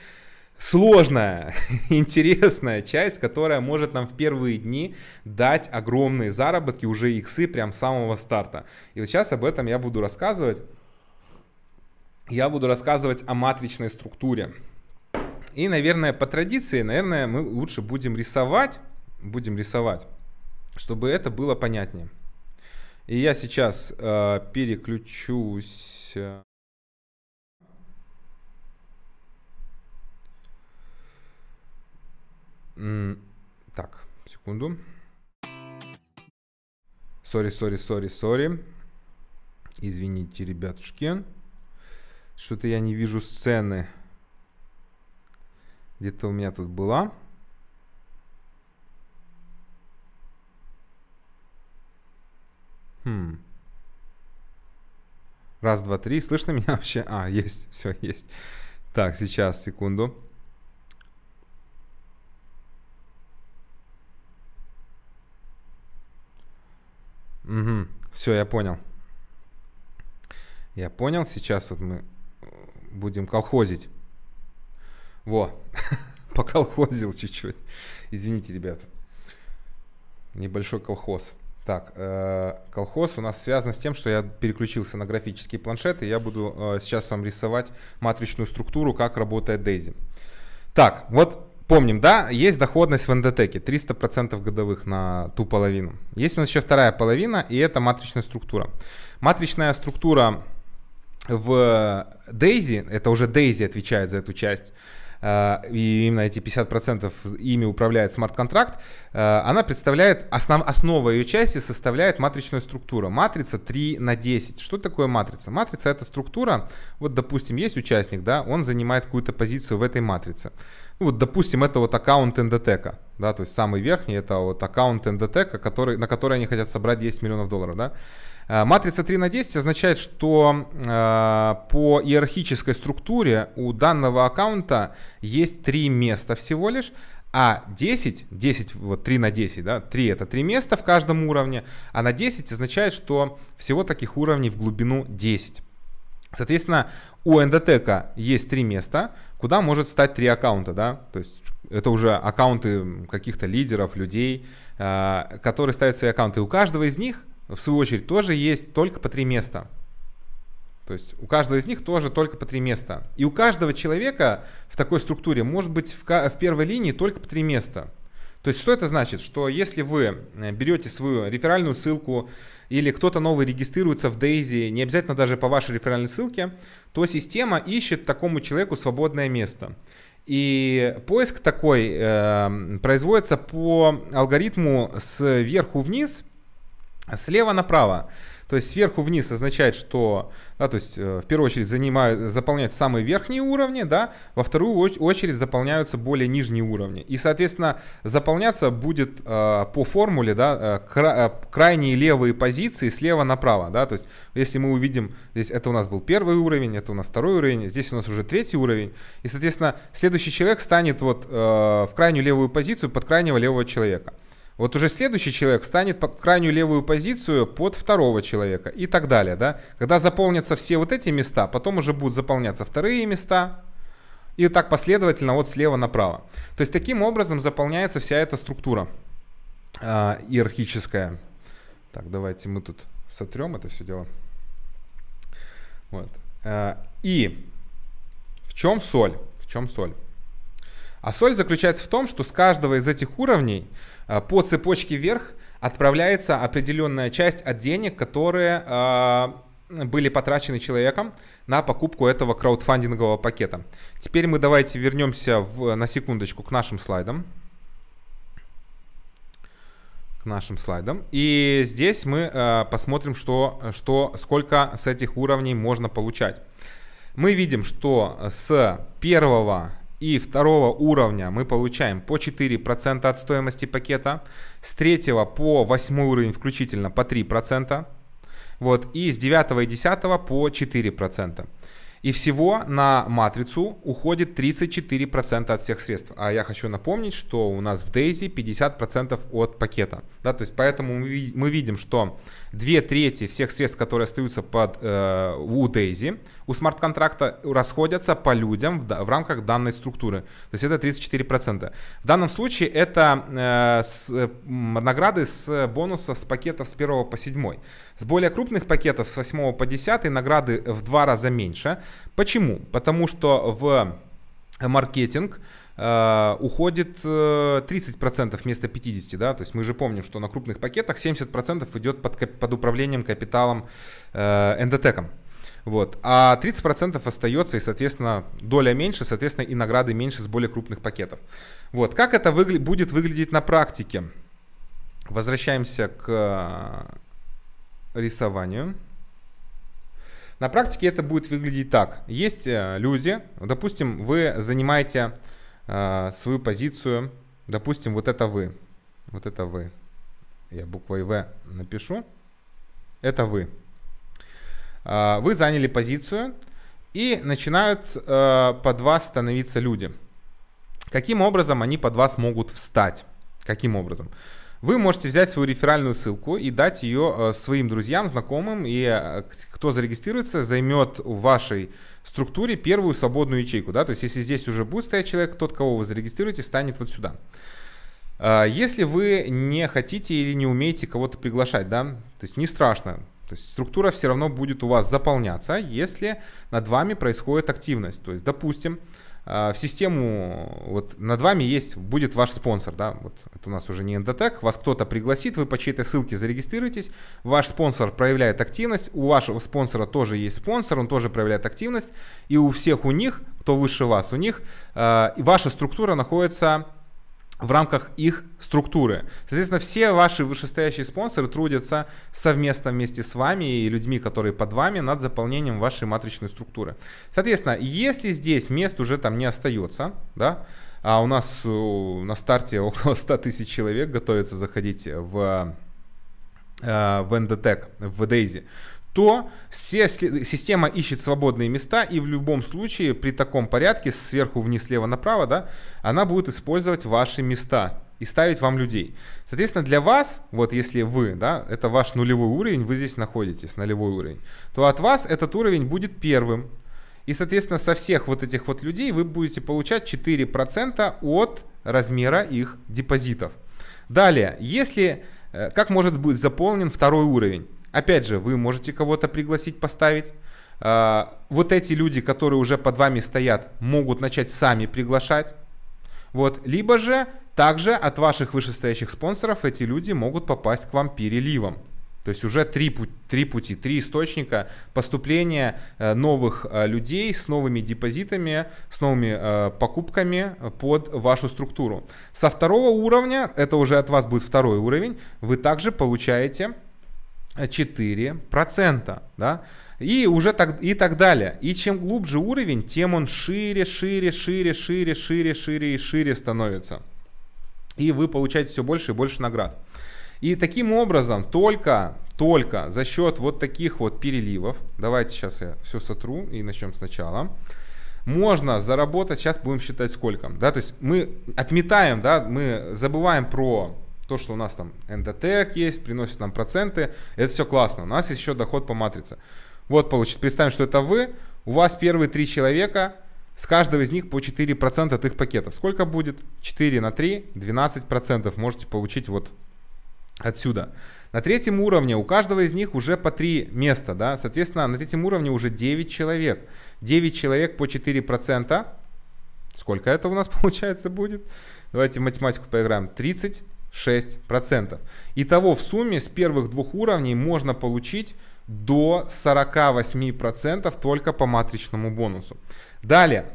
сложная, интересная часть, которая может нам в первые дни дать огромные заработки, уже иксы прям с самого старта. И вот сейчас об этом я буду рассказывать. Я буду рассказывать о матричной структуре. И, наверное, по традиции, наверное, мы лучше будем рисовать будем рисовать, чтобы это было понятнее. И я сейчас э, переключусь. Э, так, секунду. Сори, сори, сори, сори. Извините, ребятушки. Что-то я не вижу сцены. Где-то у меня тут была. Хм. Раз, два, три. Слышно меня вообще? А, есть. Все, есть. Так, сейчас, секунду. Угу. Все, я понял. Я понял. Сейчас вот мы э, будем колхозить. Во. Поколхозил чуть-чуть. Извините, ребят. Небольшой колхоз. Так, э, колхоз у нас связан с тем, что я переключился на графические планшеты. Я буду э, сейчас вам рисовать матричную структуру, как работает Дейзи. Так, вот помним, да, есть доходность в эндотеке 300% годовых на ту половину. Есть у нас еще вторая половина, и это матричная структура. Матричная структура в Дейзи, это уже Дейзи отвечает за эту часть, Э, и именно эти 50% ими управляет смарт-контракт, э, она представляет, основ, основа ее части составляет матричную структуру. Матрица 3 на 10. Что такое матрица? Матрица это структура, вот допустим, есть участник, да, он занимает какую-то позицию в этой матрице. Ну, вот, допустим, это вот аккаунт эндотека, да, то есть самый верхний, это вот аккаунт эндотека, который, на который они хотят собрать 10 миллионов долларов, да. Э, матрица 3 на 10 означает, что э, по иерархической структуре у данного аккаунта есть три места всего лишь, а 10, 10, вот 3 на 10, да, 3 это 3 места в каждом уровне, а на 10 означает, что всего таких уровней в глубину 10. Соответственно, у эндотека есть три места, куда может стать три аккаунта, да, то есть это уже аккаунты каких-то лидеров, людей, э, которые ставят свои аккаунты. И у каждого из них в свою очередь, тоже есть только по три места. То есть у каждого из них тоже только по три места. И у каждого человека в такой структуре может быть в, в первой линии только по три места. То есть что это значит? Что если вы э, берете свою реферальную ссылку или кто-то новый регистрируется в Дейзи, не обязательно даже по вашей реферальной ссылке, то система ищет такому человеку свободное место. И поиск такой э, производится по алгоритму сверху вниз – Слева направо. То есть сверху вниз означает, что, да, то есть э, в первую очередь занимают, заполняют самые верхние уровни, да, во вторую очередь заполняются более нижние уровни. И, соответственно, заполняться будет э, по формуле, да, э, кра э, крайние левые позиции слева направо, да, то есть если мы увидим, здесь это у нас был первый уровень, это у нас второй уровень, здесь у нас уже третий уровень, и, соответственно, следующий человек станет вот э, в крайнюю левую позицию под крайнего левого человека. Вот уже следующий человек встанет по крайнюю левую позицию под второго человека и так далее, да. Когда заполнятся все вот эти места, потом уже будут заполняться вторые места, и так последовательно вот слева направо. То есть таким образом заполняется вся эта структура э, иерархическая. Так, давайте мы тут сотрем это все дело. Вот. Э, и в чем соль? В чем соль? А соль заключается в том, что с каждого из этих уровней э, по цепочке вверх отправляется определенная часть от денег, которые э, были потрачены человеком на покупку этого краудфандингового пакета. Теперь мы давайте вернемся в, на секундочку к нашим слайдам. К нашим слайдам. И здесь мы э, посмотрим, что, что, сколько с этих уровней можно получать. Мы видим, что с первого и второго уровня мы получаем по 4% от стоимости пакета, с третьего по восьмой уровень включительно по 3%, вот, и с 9 и 10 по 4%. И всего на матрицу уходит 34% от всех средств. А я хочу напомнить, что у нас в Дейзи 50% от пакета. Да, то есть поэтому мы видим, что две трети всех средств, которые остаются под, э, у Дейзи, у смарт-контракта расходятся по людям в, в рамках данной структуры. То есть это 34%. В данном случае это э, с, э, награды с бонуса с пакетов с 1 по 7. С более крупных пакетов с 8 по 10 награды в два раза меньше. Почему? Потому что в маркетинг – Э, уходит э, 30% вместо 50%, да, то есть мы же помним, что на крупных пакетах 70% идет под, под управлением капиталом э, эндотеком. Вот. А 30% остается, и, соответственно, доля меньше, соответственно, и награды меньше с более крупных пакетов. Вот. Как это выгля- будет выглядеть на практике? Возвращаемся к э, рисованию. На практике это будет выглядеть так. Есть э, люди, допустим, вы занимаете э, свою позицию. Допустим, вот это вы. Вот это вы. Я буквой В напишу. Это вы. Э, вы заняли позицию и начинают э, под вас становиться люди. Каким образом они под вас могут встать? Каким образом? Вы можете взять свою реферальную ссылку и дать ее э, своим друзьям, знакомым, и э, кто зарегистрируется, займет в вашей структуре первую свободную ячейку. Да? То есть если здесь уже будет стоять человек, тот, кого вы зарегистрируете, станет вот сюда. А, если вы не хотите или не умеете кого-то приглашать, да, то есть не страшно, то есть структура все равно будет у вас заполняться, если над вами происходит активность. То есть, допустим, а, в систему, вот над вами есть, будет ваш спонсор, да, вот это у нас уже не Endotech, вас кто-то пригласит, вы по чьей-то ссылке зарегистрируетесь, ваш спонсор проявляет активность, у вашего спонсора тоже есть спонсор, он тоже проявляет активность, и у всех у них, кто выше вас, у них э, ваша структура находится в рамках их структуры. Соответственно, все ваши вышестоящие спонсоры трудятся совместно вместе с вами и людьми, которые под вами, над заполнением вашей матричной структуры. Соответственно, если здесь мест уже там не остается, да, а у нас э, на старте около 100 тысяч человек готовится заходить в э, в NDTech, в Daisy, то все, система ищет свободные места, и в любом случае при таком порядке, сверху вниз, слева направо, да, она будет использовать ваши места и ставить вам людей. Соответственно, для вас, вот если вы, да, это ваш нулевой уровень, вы здесь находитесь, нулевой уровень, то от вас этот уровень будет первым. И, соответственно, со всех вот этих вот людей вы будете получать 4% от размера их депозитов. Далее, если, э, как может быть заполнен второй уровень? Опять же, вы можете кого-то пригласить поставить. А, вот эти люди, которые уже под вами стоят, могут начать сами приглашать. Вот. Либо же также от ваших вышестоящих спонсоров эти люди могут попасть к вам переливом. То есть уже три, три пути, три источника поступления э, новых э, людей с новыми депозитами, с новыми э, покупками под вашу структуру. Со второго уровня, это уже от вас будет второй уровень, вы также получаете 4%, да, и уже так, и так далее. И чем глубже уровень, тем он шире, шире, шире, шире, шире, шире и шире становится. И вы получаете все больше и больше наград. И таким образом, только, только за счет вот таких вот переливов, давайте сейчас я все сотру и начнем сначала, можно заработать, сейчас будем считать сколько, да, то есть мы отметаем, да, мы забываем про то, что у нас там НДТ есть, приносит нам проценты, это все классно. У нас есть еще доход по матрице. Вот получит, представим, что это вы, у вас первые три человека, с каждого из них по 4% от их пакетов. Сколько будет? 4 на 3, 12% можете получить вот отсюда. На третьем уровне у каждого из них уже по 3 места, да, соответственно, на третьем уровне уже 9 человек. 9 человек по 4%. Сколько это у нас получается будет? Давайте в математику поиграем. 30 6%. Итого в сумме с первых двух уровней можно получить до 48% только по матричному бонусу. Далее,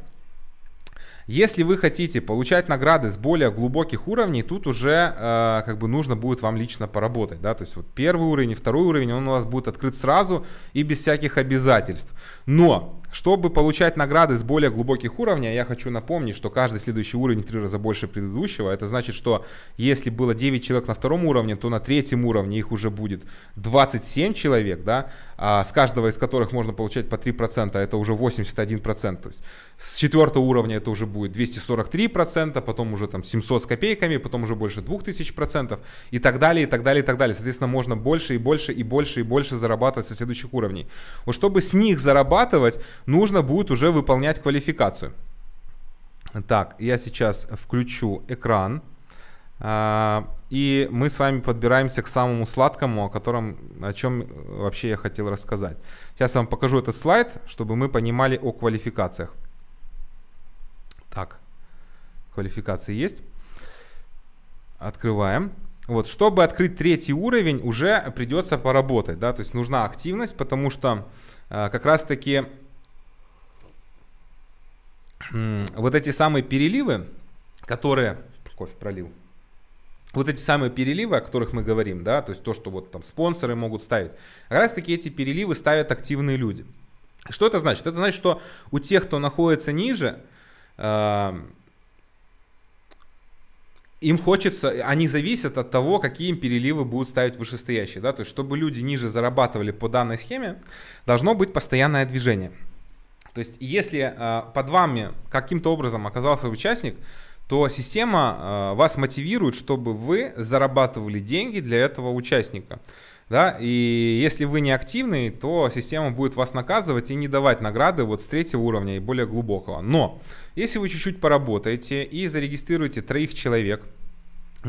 если вы хотите получать награды с более глубоких уровней, тут уже э, как бы нужно будет вам лично поработать, да, то есть вот первый уровень и второй уровень, он у вас будет открыт сразу и без всяких обязательств. Но чтобы получать награды с более глубоких уровней, я хочу напомнить, что каждый следующий уровень в три раза больше предыдущего. Это значит, что если было 9 человек на втором уровне, то на третьем уровне их уже будет 27 человек, да, а с каждого из которых можно получать по 3%, это уже 81%. То есть с четвертого уровня это уже будет 243%, потом уже там 700 с копейками, потом уже больше 2000% и так далее, и так далее, и так далее. Соответственно, можно больше и больше и больше и больше зарабатывать со следующих уровней. Вот чтобы с них зарабатывать, нужно будет уже выполнять квалификацию. Так, я сейчас включу экран. А, и мы с вами подбираемся к самому сладкому, о котором, о чем э, вообще я хотел рассказать. Сейчас я вам покажу этот слайд, чтобы мы понимали о квалификациях. Так, квалификации есть. Открываем. Вот, чтобы открыть третий уровень, уже придется поработать, да, то есть нужна активность, потому что э, как раз-таки вот эти самые переливы, которые... Кофе пролил. Вот эти самые переливы, о которых мы говорим, да, то есть то, что вот там спонсоры могут ставить, как раз таки эти переливы ставят активные люди. Что это значит? Это значит, что у тех, кто находится ниже, э, им хочется, они зависят от того, какие им переливы будут ставить вышестоящие. Да? То есть, чтобы люди ниже зарабатывали по данной схеме, должно быть постоянное движение. То есть, если э, под вами каким-то образом оказался участник, то система э, вас мотивирует, чтобы вы зарабатывали деньги для этого участника. Да? И если вы не активный, то система будет вас наказывать и не давать награды вот с третьего уровня и более глубокого. Но если вы чуть-чуть поработаете и зарегистрируете троих человек –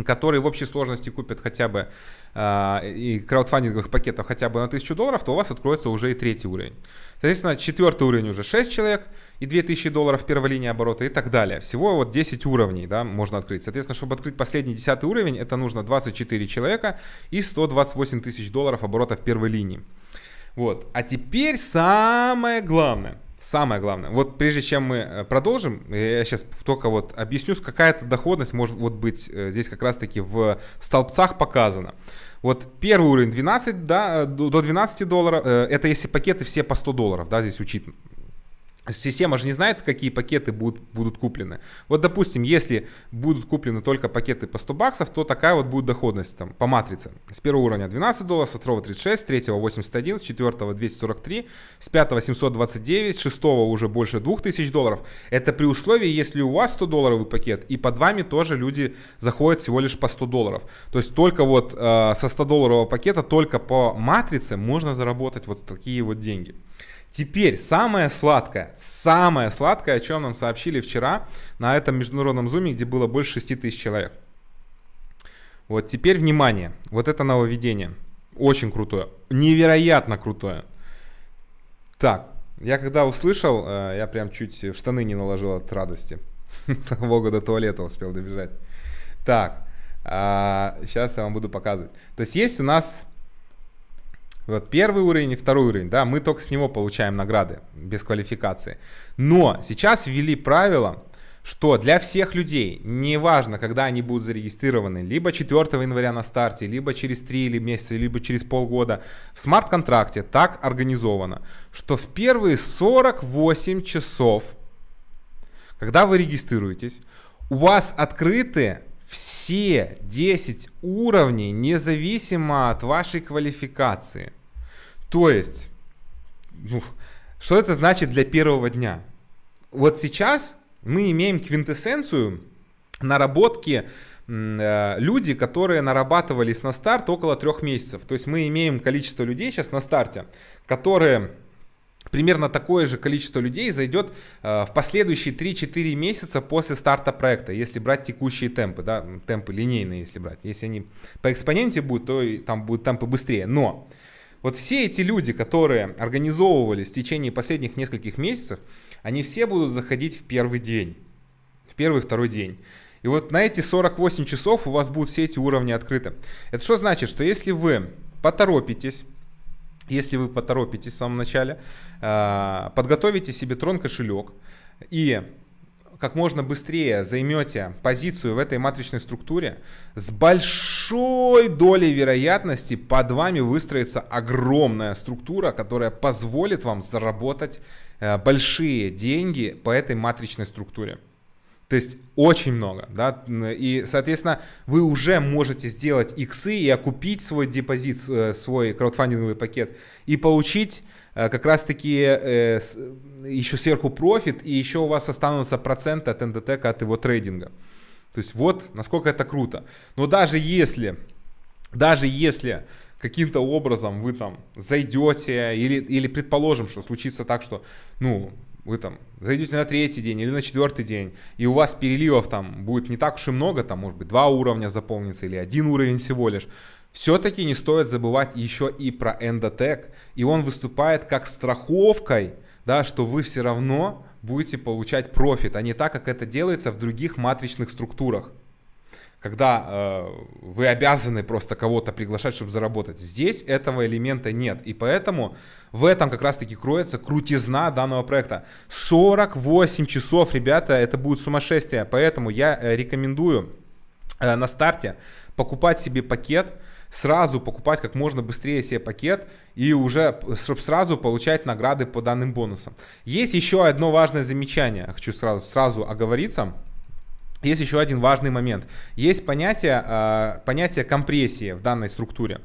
которые в общей сложности купят хотя бы э, и краудфандинговых пакетов хотя бы на 1000 долларов, то у вас откроется уже и третий уровень. Соответственно, четвертый уровень уже 6 человек и 2000 долларов первой линии оборота и так далее. Всего вот 10 уровней да, можно открыть. Соответственно, чтобы открыть последний 10 уровень, это нужно 24 человека и 128 тысяч долларов оборота в первой линии. Вот. А теперь самое главное – Самое главное, вот прежде чем мы э, продолжим, я сейчас только вот объясню, какая-то доходность может вот быть э, здесь как раз-таки в столбцах показана. Вот первый уровень 12, да, э, до 12 долларов, это если пакеты все по 100 долларов, да, здесь учит, Система же не знает, какие пакеты будут, будут куплены. Вот, допустим, если будут куплены только пакеты по 100 баксов, то такая вот будет доходность там, по матрице. С первого уровня 12 долларов, со второго 36, с третьего 81, с четвертого 243, с пятого 729, с шестого уже больше 2000 долларов. Это при условии, если у вас 100 долларовый пакет, и под вами тоже люди заходят всего лишь по 100 долларов. То есть только вот э, со 100 долларового пакета, только по матрице можно заработать вот такие вот деньги. Теперь самое сладкое, самое сладкое, о чем нам сообщили вчера на этом международном зуме, где было больше 6 тысяч человек. Вот теперь внимание, вот это нововведение. Очень крутое, невероятно крутое. Так, я когда услышал, э, я прям чуть в штаны не наложил от радости. Слава богу, до туалета успел добежать. Так, сейчас а, я вам буду показывать. То есть есть у нас вот первый уровень и второй уровень, да, мы только с него получаем награды без квалификации. Но сейчас ввели правило, что для всех людей, неважно, когда они будут зарегистрированы, либо 4 января на старте, либо через 3 или месяца, либо через полгода, в смарт-контракте так организовано, что в первые 48 часов, когда вы регистрируетесь, у вас открыты все 10 уровней независимо от вашей квалификации. То есть, ну, что это значит для первого дня? Вот сейчас мы имеем квинтэссенцию наработки э, люди, которые нарабатывались на старт около трех месяцев. То есть мы имеем количество людей сейчас на старте, которые примерно такое же количество людей зайдет э, в последующие 3-4 месяца после старта проекта, если брать текущие темпы, да, темпы линейные, если брать. Если они по экспоненте будут, то там будут темпы быстрее. Но вот все эти люди, которые организовывались в течение последних нескольких месяцев, они все будут заходить в первый день, в первый-второй день. И вот на эти 48 часов у вас будут все эти уровни открыты. Это что значит, что если вы поторопитесь, если вы поторопитесь в самом начале, а, подготовите себе трон-кошелек и как можно быстрее займете позицию в этой матричной структуре, с большой долей вероятности под вами выстроится огромная структура, которая позволит вам заработать э, большие деньги по этой матричной структуре. То есть очень много, да, и, соответственно, вы уже можете сделать иксы и окупить свой депозит, э, свой краудфандинговый пакет и получить э, как раз-таки э, еще сверху профит, и еще у вас останутся проценты от НДТК, от его трейдинга. То есть вот насколько это круто. Но даже если, даже если каким-то образом вы там зайдете или, или предположим, что случится так, что, ну, вы там зайдете на третий день или на четвертый день, и у вас переливов там будет не так уж и много, там может быть два уровня заполнится или один уровень всего лишь, все-таки не стоит забывать еще и про эндотек, и он выступает как страховкой, да, что вы все равно будете получать профит, а не так, как это делается в других матричных структурах когда э, вы обязаны просто кого-то приглашать, чтобы заработать. Здесь этого элемента нет. И поэтому в этом как раз-таки кроется крутизна данного проекта. 48 часов, ребята, это будет сумасшествие. Поэтому я э, рекомендую э, на старте покупать себе пакет, сразу покупать как можно быстрее себе пакет и уже э, чтобы сразу получать награды по данным бонусам. Есть еще одно важное замечание, хочу сразу, сразу оговориться. Есть еще один важный момент. Есть понятие, а, понятие компрессии в данной структуре.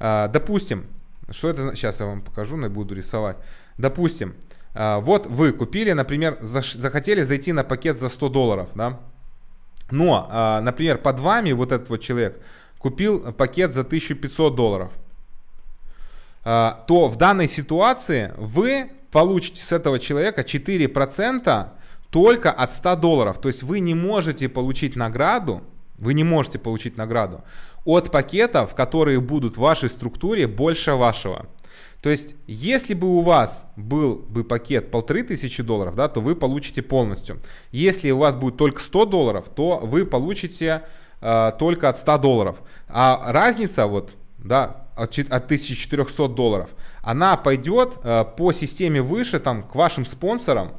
А, допустим, что это сейчас я вам покажу, но буду рисовать. Допустим, а, вот вы купили, например, захотели зайти на пакет за 100 долларов, да? Но, например, под вами вот этот вот человек купил пакет за 1500 долларов, то в данной ситуации вы получите с этого человека 4% только от 100 долларов. То есть вы не можете получить награду, вы не можете получить награду от пакетов, которые будут в вашей структуре больше вашего. То есть, если бы у вас был бы пакет 1500 долларов, да, то вы получите полностью. Если у вас будет только 100 долларов, то вы получите э, только от 100 долларов. А разница вот, да, от, от 1400 долларов, она пойдет э, по системе выше там, к вашим спонсорам,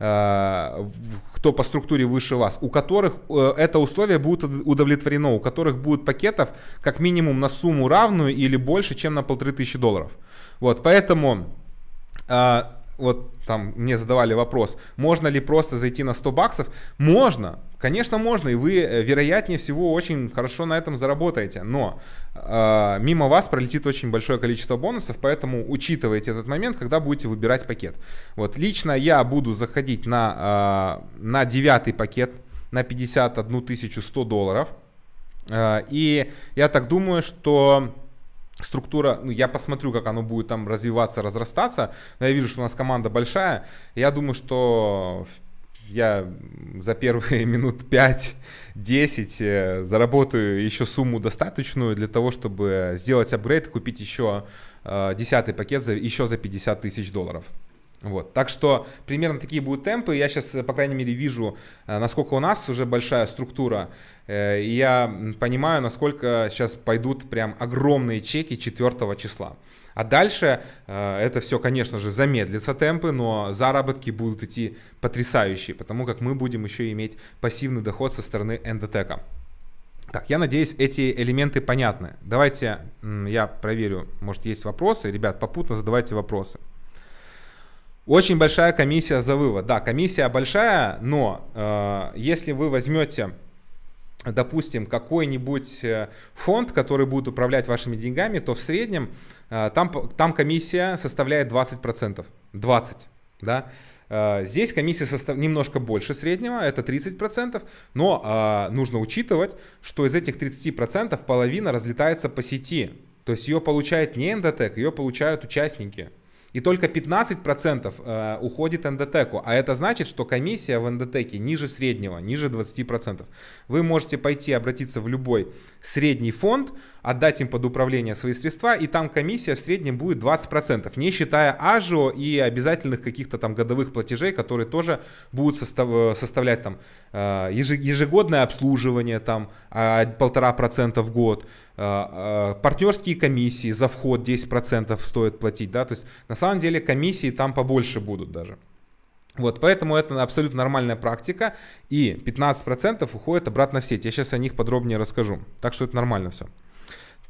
Э, кто по структуре выше вас, у которых э, это условие будет удовлетворено, у которых будет пакетов как минимум на сумму равную или больше, чем на полторы тысячи долларов. Вот, поэтому э, вот там мне задавали вопрос, можно ли просто зайти на 100 баксов? Можно, конечно можно, и вы, э, вероятнее всего, очень хорошо на этом заработаете, но э, мимо вас пролетит очень большое количество бонусов, поэтому учитывайте этот момент, когда будете выбирать пакет. Вот, лично я буду заходить на, э, на 9 пакет на 51 100 долларов, э, и я так думаю, что структура, ну, я посмотрю, как оно будет там развиваться, разрастаться, но я вижу, что у нас команда большая, я думаю, что я за первые минут 5-10 э, заработаю еще сумму достаточную для того, чтобы сделать апгрейд и купить еще э, десятый пакет за, еще за 50 тысяч долларов. Вот. Так что примерно такие будут темпы. Я сейчас, по крайней мере, вижу, э, насколько у нас уже большая структура. Э, и я понимаю, насколько сейчас пойдут прям огромные чеки 4 числа. А дальше э, это все, конечно же, замедлится темпы, но заработки будут идти потрясающие, потому как мы будем еще иметь пассивный доход со стороны эндотека. Так, я надеюсь, эти элементы понятны. Давайте я проверю, может есть вопросы. Ребят, попутно задавайте вопросы. Очень большая комиссия за вывод. Да, комиссия большая, но э, если вы возьмете допустим, какой-нибудь э, фонд, который будет управлять вашими деньгами, то в среднем э, там, там комиссия составляет 20%. 20%, да? Э, здесь комиссия состав... немножко больше среднего, это 30%, но а, нужно учитывать, что из этих 30% половина разлетается по сети. То есть ее получает не Эндотек, ее получают участники. И только 15% э, уходит НДТЭКу. А это значит, что комиссия в НДТЭКе ниже среднего, ниже 20%. Вы можете пойти обратиться в любой средний фонд, отдать им под управление свои средства, и там комиссия в среднем будет 20%, не считая АЖО и обязательных каких-то там годовых платежей, которые тоже будут состав, э, составлять там э, ежегодное обслуживание, там а, полтора процента в год, партнерские комиссии за вход 10% стоит платить, да, то есть на самом деле комиссии там побольше будут даже. Вот, поэтому это абсолютно нормальная практика, и 15% уходит обратно в сеть. Я сейчас о них подробнее расскажу. Так что это нормально все.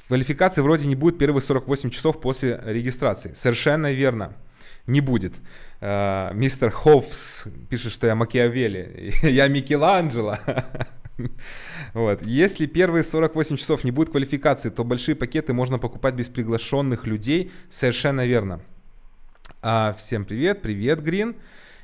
Квалификации вроде не будет первые 48 часов после регистрации. Совершенно верно. Не будет. Э, мистер Хоффс пишет, что я Макиавелли. Я Микеланджело. Вот. Если первые 48 часов не будет квалификации, то большие пакеты можно покупать без приглашенных людей. Совершенно верно. А, всем привет, привет, Грин.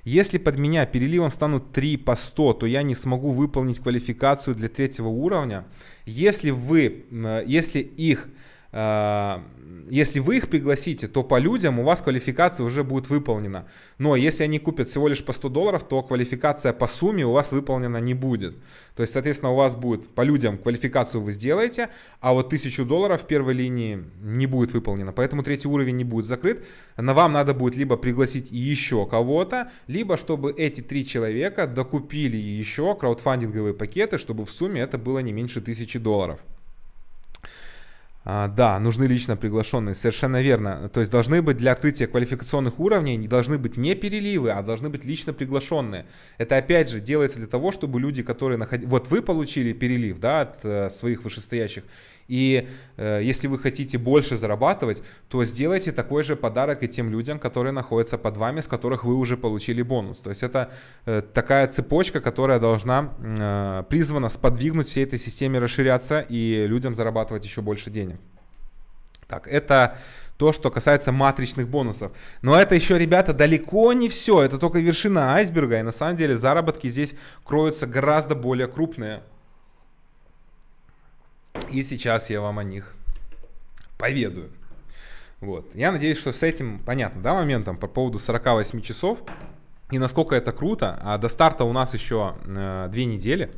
Если под меня переливом станут 3 по 100, то я не смогу выполнить квалификацию для третьего уровня. Если вы, э, если их а, если вы их пригласите, то по людям у вас квалификация уже будет выполнена. Но если они купят всего лишь по 100 долларов, то квалификация по сумме у вас выполнена не будет. То есть, соответственно, у вас будет по людям квалификацию вы сделаете, а вот 1000 долларов в первой линии не будет выполнено. Поэтому третий уровень не будет закрыт. На вам надо будет либо пригласить еще кого-то, либо чтобы эти три человека докупили еще краудфандинговые пакеты, чтобы в сумме это было не меньше 1000 долларов. А, да, нужны лично приглашенные, совершенно верно. То есть должны быть для открытия квалификационных уровней, не должны быть не переливы, а должны быть лично приглашенные. Это опять же делается для того, чтобы люди, которые находились... Вот вы получили перелив да, от э, своих вышестоящих, и э, если вы хотите больше зарабатывать, то сделайте такой же подарок и тем людям, которые находятся под вами, с которых вы уже получили бонус. То есть это э, такая цепочка, которая должна э, призвана сподвигнуть всей этой системе расширяться и людям зарабатывать еще больше денег. Так, это то, что касается матричных бонусов. Но это еще, ребята, далеко не все. Это только вершина айсберга. И на самом деле заработки здесь кроются гораздо более крупные. И сейчас я вам о них поведаю. Вот. Я надеюсь, что с этим понятно, да, моментом по поводу 48 часов и насколько это круто. А до старта у нас еще э, две недели.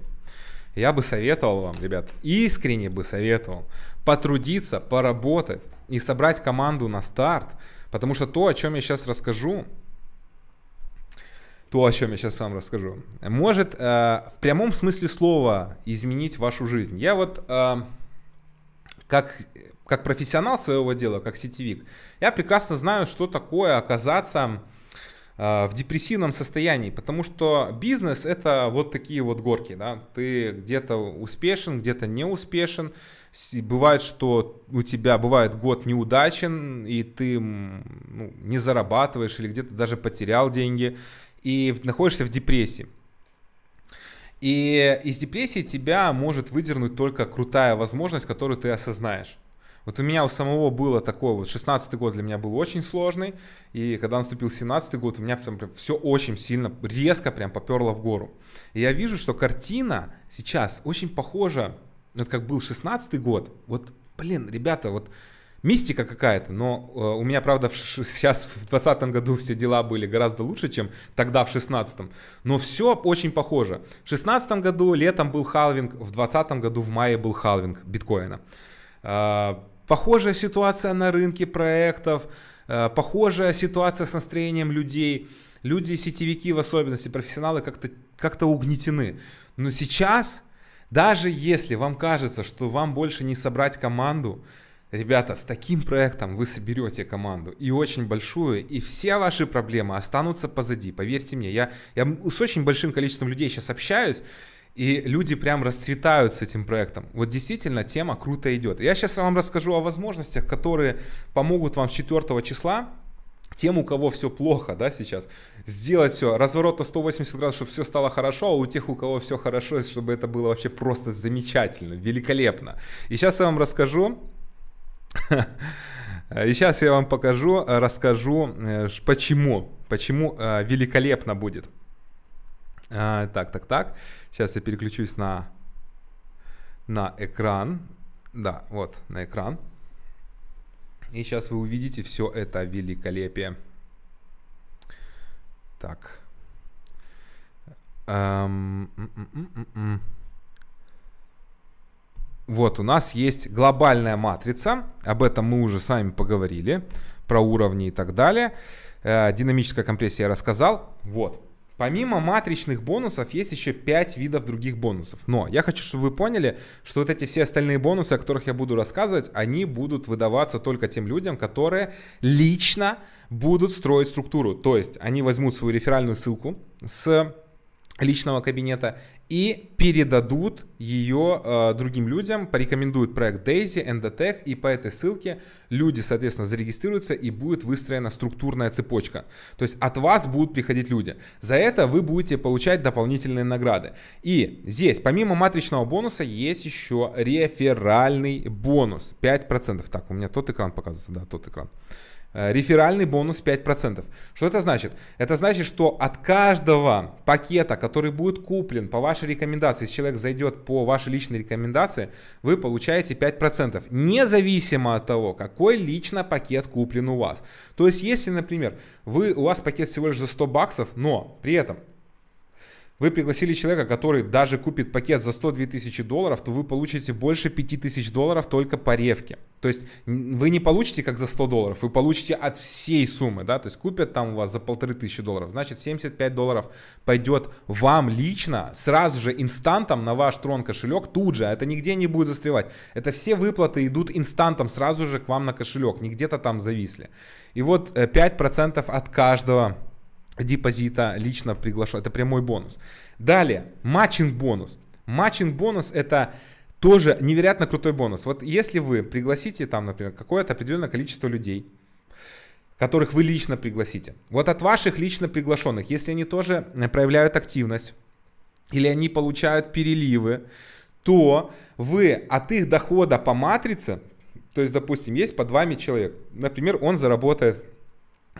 Я бы советовал вам, ребят, искренне бы советовал потрудиться, поработать и собрать команду на старт. Потому что то, о чем я сейчас расскажу, то, о чем я сейчас сам расскажу, может э, в прямом смысле слова изменить вашу жизнь. Я вот э, как, как профессионал своего дела, как сетевик, я прекрасно знаю, что такое оказаться э, в депрессивном состоянии, потому что бизнес это вот такие вот горки, да, ты где-то успешен, где-то не успешен, бывает, что у тебя бывает год неудачен, и ты ну, не зарабатываешь или где-то даже потерял деньги, и находишься в депрессии. И из депрессии тебя может выдернуть только крутая возможность, которую ты осознаешь. Вот у меня у самого было такое, вот 16 год для меня был очень сложный, и когда наступил 17 год, у меня прям, прям все очень сильно, резко прям поперло в гору. И я вижу, что картина сейчас очень похожа, вот как был 16 год, вот, блин, ребята, вот мистика какая-то, но э, у меня, правда, в сейчас в 2020 году все дела были гораздо лучше, чем тогда в 2016. Но все очень похоже. В 2016 году летом был халвинг, в 2020 году в мае был халвинг биткоина. Э, похожая ситуация на рынке проектов, э, похожая ситуация с настроением людей. Люди, сетевики в особенности, профессионалы как-то как то угнетены. Но сейчас, даже если вам кажется, что вам больше не собрать команду, Ребята, с таким проектом вы соберете команду и очень большую, и все ваши проблемы останутся позади. Поверьте мне, я, я с очень большим количеством людей сейчас общаюсь, и люди прям расцветают с этим проектом. Вот действительно тема круто идет. Я сейчас вам расскажу о возможностях, которые помогут вам с 4 числа тем, у кого все плохо, да, сейчас, сделать все, разворот на 180 градусов, чтобы все стало хорошо, а у тех, у кого все хорошо, чтобы это было вообще просто замечательно, великолепно. И сейчас я вам расскажу, и сейчас я вам покажу, расскажу, э, почему, почему э, великолепно будет. А, так, так, так. Сейчас я переключусь на, на экран. Да, вот, на экран. И сейчас вы увидите все это великолепие. Так. Um, mm, mm, mm, mm. Вот, у нас есть глобальная матрица, об этом мы уже с вами поговорили, про уровни и так далее. Э, динамическая компрессия я рассказал. Вот. Помимо матричных бонусов есть еще 5 видов других бонусов. Но я хочу, чтобы вы поняли, что вот эти все остальные бонусы, о которых я буду рассказывать, они будут выдаваться только тем людям, которые лично будут строить структуру. То есть они возьмут свою реферальную ссылку с личного кабинета и передадут ее э, другим людям, порекомендуют проект Daisy, Endotech, и по этой ссылке люди, соответственно, зарегистрируются и будет выстроена структурная цепочка. То есть от вас будут приходить люди. За это вы будете получать дополнительные награды. И здесь, помимо матричного бонуса, есть еще реферальный бонус 5%. Так, у меня тот экран показывается, да, тот экран. Э, реферальный бонус 5%. Что это значит? Это значит, что от каждого пакета, который будет куплен по вашей рекомендации, если человек зайдет по вашей личной рекомендации, вы получаете 5%, независимо от того, какой лично пакет куплен у вас. То есть, если, например, вы, у вас пакет всего лишь за 100 баксов, но при этом вы пригласили человека, который даже купит пакет за 102 тысячи долларов, то вы получите больше 5 тысяч долларов только по ревке. То есть вы не получите как за 100 долларов, вы получите от всей суммы, да, то есть купят там у вас за полторы тысячи долларов, значит 75 долларов пойдет вам лично, сразу же инстантом на ваш трон кошелек тут же, а это нигде не будет застревать. Это все выплаты идут инстантом сразу же к вам на кошелек, не где-то там зависли. И вот 5% э, от каждого депозита лично приглашу, Это прямой бонус. Далее, матчинг бонус. Матчинг бонус это тоже невероятно крутой бонус. Вот если вы пригласите там, например, какое-то определенное количество людей, которых вы лично пригласите. Вот от ваших лично приглашенных, если они тоже проявляют активность или они получают переливы, то вы от их дохода по матрице, то есть, допустим, есть под вами человек, например, он заработает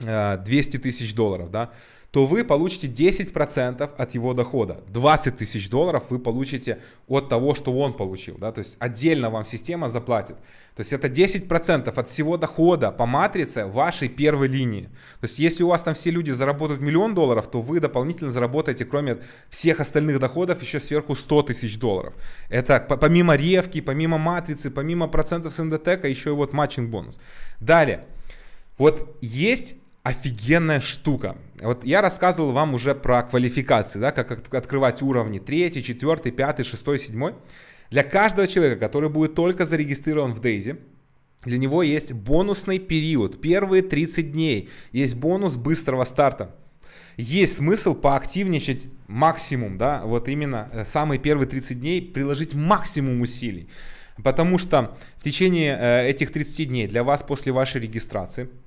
200 э, тысяч долларов, да, то вы получите 10% от его дохода. 20 тысяч долларов вы получите от того, что он получил. Да? То есть отдельно вам система заплатит. То есть это 10% от всего дохода по матрице вашей первой линии. То есть если у вас там все люди заработают миллион долларов, то вы дополнительно заработаете, кроме всех остальных доходов, еще сверху 100 тысяч долларов. Это помимо ревки, помимо матрицы, помимо процентов с НДТК, еще и вот матчинг бонус. Далее. Вот есть офигенная штука. Вот я рассказывал вам уже про квалификации, да, как открывать уровни 3, 4, 5, 6, 7. Для каждого человека, который будет только зарегистрирован в Дейзи, для него есть бонусный период, первые 30 дней, есть бонус быстрого старта. Есть смысл поактивничать максимум, да, вот именно э, самые первые 30 дней приложить максимум усилий. Потому что в течение э, этих 30 дней для вас после вашей регистрации –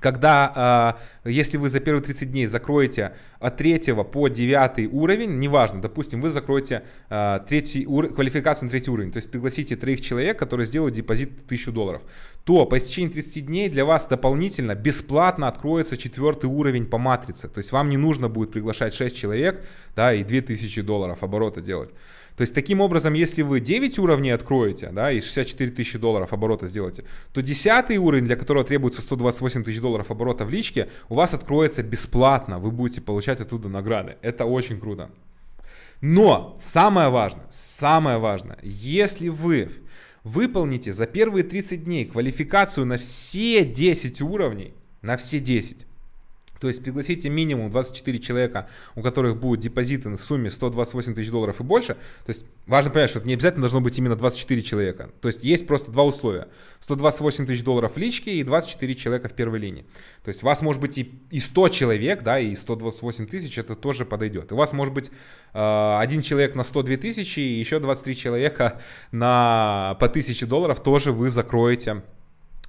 когда, а, если вы за первые 30 дней закроете от 3 по 9 уровень, неважно, допустим, вы закроете а, третий ур... квалификацию на третий уровень, то есть пригласите троих человек, которые сделают депозит 1000 долларов, то по истечении 30 дней для вас дополнительно бесплатно откроется четвертый уровень по матрице, то есть вам не нужно будет приглашать 6 человек, да, и 2000 долларов оборота делать. То есть таким образом, если вы 9 уровней откроете, да, и 64 тысячи долларов оборота сделаете, то 10 уровень, для которого требуется 128 тысяч долларов оборота в личке, у вас откроется бесплатно, вы будете получать оттуда награды. Это очень круто. Но самое важное, самое важное, если вы выполните за первые 30 дней квалификацию на все 10 уровней, на все 10, то есть пригласите минимум 24 человека, у которых будут депозиты на сумме 128 тысяч долларов и больше. То есть важно понимать, что это не обязательно должно быть именно 24 человека. То есть есть просто два условия. 128 тысяч долларов лички и 24 человека в первой линии. То есть у вас может быть и, и 100 человек, да, и 128 тысяч это тоже подойдет. у вас может быть э, один человек на 102 тысячи и еще 23 человека на, по 1000 долларов тоже вы закроете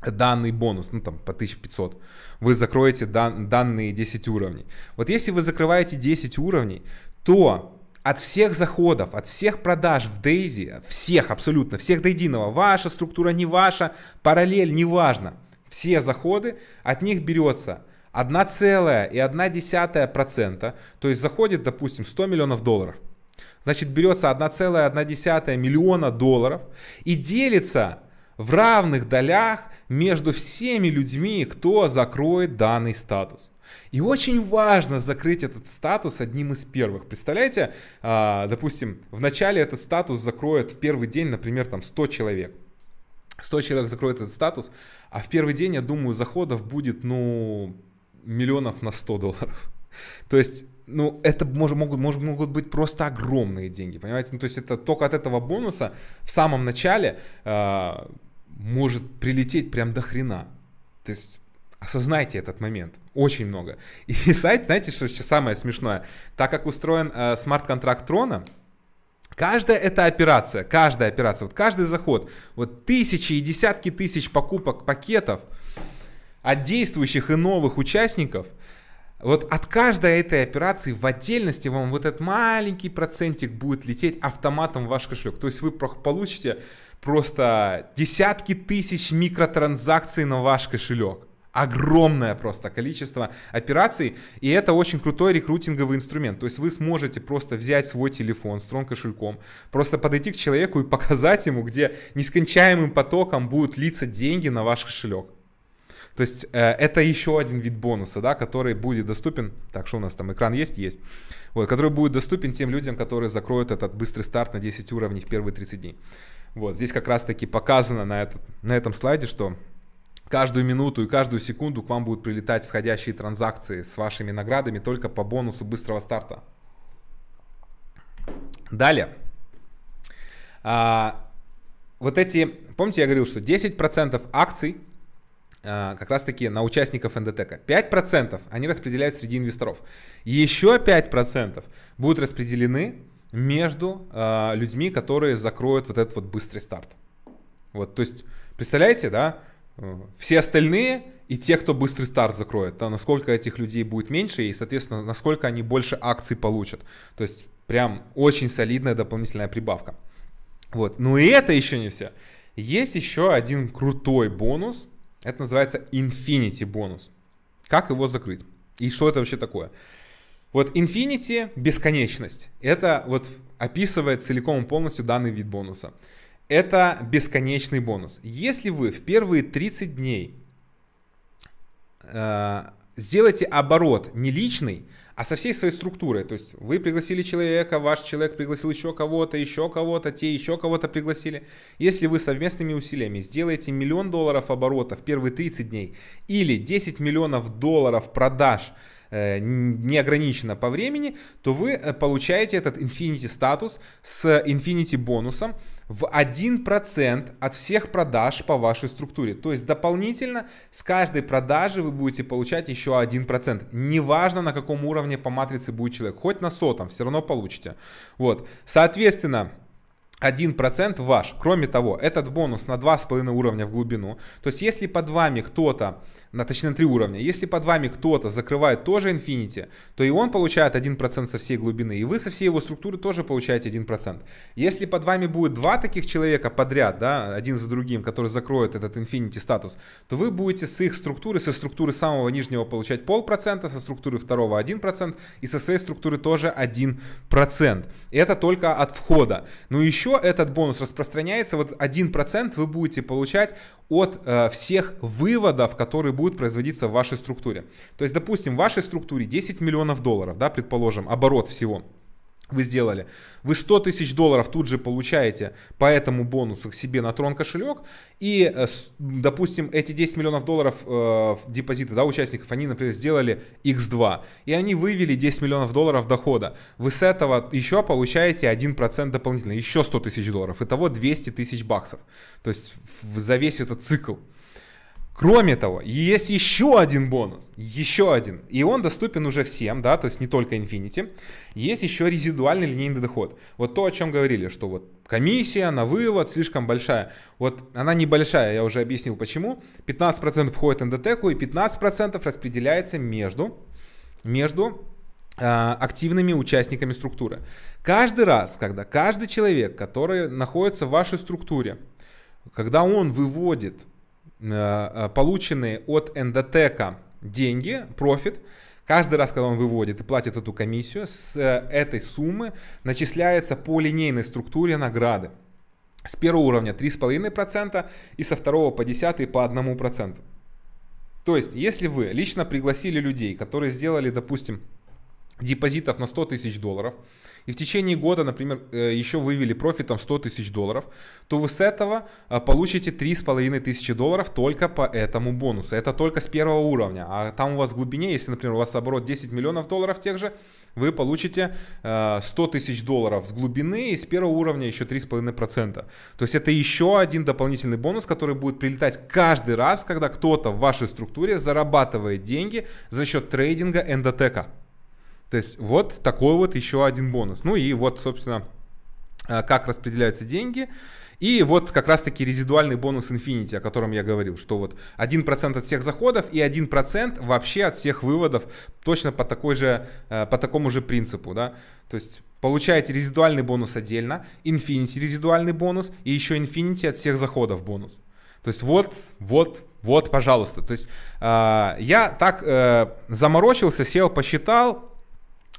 данный бонус, ну там по 1500, вы закроете дан, данные 10 уровней. Вот если вы закрываете 10 уровней, то от всех заходов, от всех продаж в Дейзи, всех абсолютно, всех до единого, ваша структура, не ваша, параллель, неважно, все заходы, от них берется 1,1%, то есть заходит, допустим, 100 миллионов долларов. Значит, берется 1,1 миллиона долларов и делится в равных долях между всеми людьми, кто закроет данный статус. И очень важно закрыть этот статус одним из первых. Представляете, а, допустим, в начале этот статус закроет в первый день, например, там 100 человек. 100 человек закроет этот статус, а в первый день, я думаю, заходов будет, ну, миллионов на 100 долларов. То есть ну, это может, могут, может, могут быть просто огромные деньги, понимаете? Ну, то есть это только от этого бонуса в самом начале э, может прилететь прям до хрена. То есть осознайте этот момент. Очень много. И сайт, знаете, что сейчас самое смешное? Так как устроен э, смарт-контракт Трона, Каждая эта операция, каждая операция, вот каждый заход, вот тысячи и десятки тысяч покупок пакетов от действующих и новых участников, вот от каждой этой операции в отдельности вам вот этот маленький процентик будет лететь автоматом в ваш кошелек. То есть вы получите просто десятки тысяч микротранзакций на ваш кошелек. Огромное просто количество операций, и это очень крутой рекрутинговый инструмент. То есть вы сможете просто взять свой телефон с кошельком, просто подойти к человеку и показать ему, где нескончаемым потоком будут литься деньги на ваш кошелек. То есть э, это еще один вид бонуса, да, который будет доступен. Так, что у нас там экран есть? Есть. Вот, который будет доступен тем людям, которые закроют этот быстрый старт на 10 уровней в первые 30 дней. Вот здесь как раз-таки показано на, этот, на этом слайде, что каждую минуту и каждую секунду к вам будут прилетать входящие транзакции с вашими наградами только по бонусу быстрого старта. Далее. А, вот эти, помните, я говорил, что 10% акций а, как раз-таки на участников НДТК. 5% они распределяют среди инвесторов. Еще 5% будут распределены между э, людьми, которые закроют вот этот вот быстрый старт. Вот, то есть, представляете, да, э, все остальные и те, кто быстрый старт закроет, то насколько этих людей будет меньше и, соответственно, насколько они больше акций получат. То есть, прям очень солидная дополнительная прибавка. Вот, но и это еще не все. Есть еще один крутой бонус, это называется Infinity бонус. Как его закрыть? И что это вообще такое? Вот infinity — бесконечность. Это вот описывает целиком и полностью данный вид бонуса. Это бесконечный бонус. Если вы в первые 30 дней э, сделайте оборот не личный, а со всей своей структурой, то есть вы пригласили человека, ваш человек пригласил еще кого-то, еще кого-то, те еще кого-то пригласили. Если вы совместными усилиями сделаете миллион долларов оборота в первые 30 дней или 10 миллионов долларов продаж – Э, неограниченно по времени, то вы э, получаете этот Infinity статус с Infinity бонусом в 1% от всех продаж по вашей структуре. То есть дополнительно с каждой продажи вы будете получать еще 1%. Неважно на каком уровне по матрице будет человек, хоть на сотом, все равно получите. Вот, соответственно, 1% ваш. Кроме того, этот бонус на 2,5 уровня в глубину. То есть, если под вами кто-то, на, точнее на 3 уровня, если под вами кто-то закрывает тоже Infinity, то и он получает 1% со всей глубины, и вы со всей его структуры тоже получаете 1%. Если под вами будет два таких человека подряд, да, один за другим, который закроет этот Infinity статус, то вы будете с их структуры, со структуры самого нижнего получать полпроцента, со структуры второго 1%, и со своей структуры тоже 1%. Это только от входа. Ну еще еще этот бонус распространяется, вот 1% вы будете получать от э, всех выводов, которые будут производиться в вашей структуре. То есть, допустим, в вашей структуре 10 миллионов долларов, да, предположим, оборот всего – вы сделали. Вы 100 тысяч долларов тут же получаете по этому бонусу к себе на трон кошелек. И, э, допустим, эти 10 миллионов долларов э, депозита да, участников, они, например, сделали x2. И они вывели 10 миллионов долларов дохода. Вы с этого еще получаете 1% дополнительно, еще 100 тысяч долларов. Итого 200 тысяч баксов. То есть за весь этот цикл. Кроме того, есть еще один бонус, еще один, и он доступен уже всем, да, то есть не только Infinity. Есть еще резидуальный линейный доход. Вот то, о чем говорили, что вот комиссия на вывод слишком большая. Вот она небольшая, я уже объяснил почему. 15% входит в НДТКу и 15% распределяется между, между а, активными участниками структуры. Каждый раз, когда каждый человек, который находится в вашей структуре, когда он выводит Э, э, полученные от эндотека деньги, профит, каждый раз, когда он выводит и платит эту комиссию, с э, этой суммы начисляется по линейной структуре награды. С первого уровня 3,5% и со второго по 10 по 1%. То есть, если вы лично пригласили людей, которые сделали, допустим, депозитов на 100 тысяч долларов, и в течение года, например, э, еще вывели профитом 100 тысяч долларов, то вы с этого э, получите 3,5 тысячи долларов только по этому бонусу. Это только с первого уровня. А там у вас в глубине, если, например, у вас оборот 10 миллионов долларов тех же, вы получите 100 э, тысяч долларов с глубины и с первого уровня еще 3,5%. То есть это еще один дополнительный бонус, который будет прилетать каждый раз, когда кто-то в вашей структуре зарабатывает деньги за счет трейдинга эндотека. То есть вот такой вот еще один бонус. Ну и вот, собственно, э, как распределяются деньги. И вот как раз-таки резидуальный бонус Infinity, о котором я говорил, что вот 1% от всех заходов и 1% вообще от всех выводов точно по, такой же, э, по такому же принципу. Да? То есть получаете резидуальный бонус отдельно, Infinity резидуальный бонус и еще Infinity от всех заходов бонус. То есть вот, вот, вот, пожалуйста. То есть э, я так э, заморочился, сел, посчитал,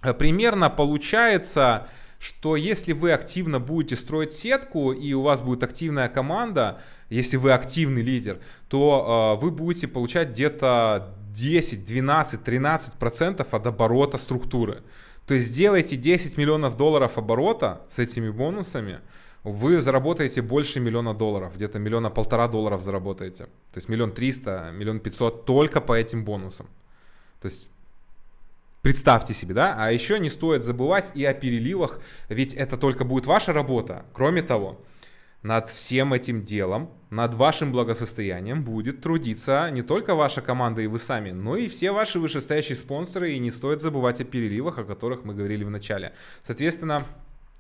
Э, примерно получается, что если вы активно будете строить сетку и у вас будет активная команда, если вы активный лидер, то э, вы будете получать где-то 10, 12, 13 процентов от оборота структуры. То есть сделайте 10 миллионов долларов оборота с этими бонусами, вы заработаете больше миллиона долларов, где-то миллиона полтора долларов заработаете. То есть миллион триста, миллион пятьсот только по этим бонусам. То есть Представьте себе, да? А еще не стоит забывать и о переливах, ведь это только будет ваша работа. Кроме того, над всем этим делом, над вашим благосостоянием будет трудиться не только ваша команда и вы сами, но и все ваши вышестоящие спонсоры, и не стоит забывать о переливах, о которых мы говорили в начале. Соответственно,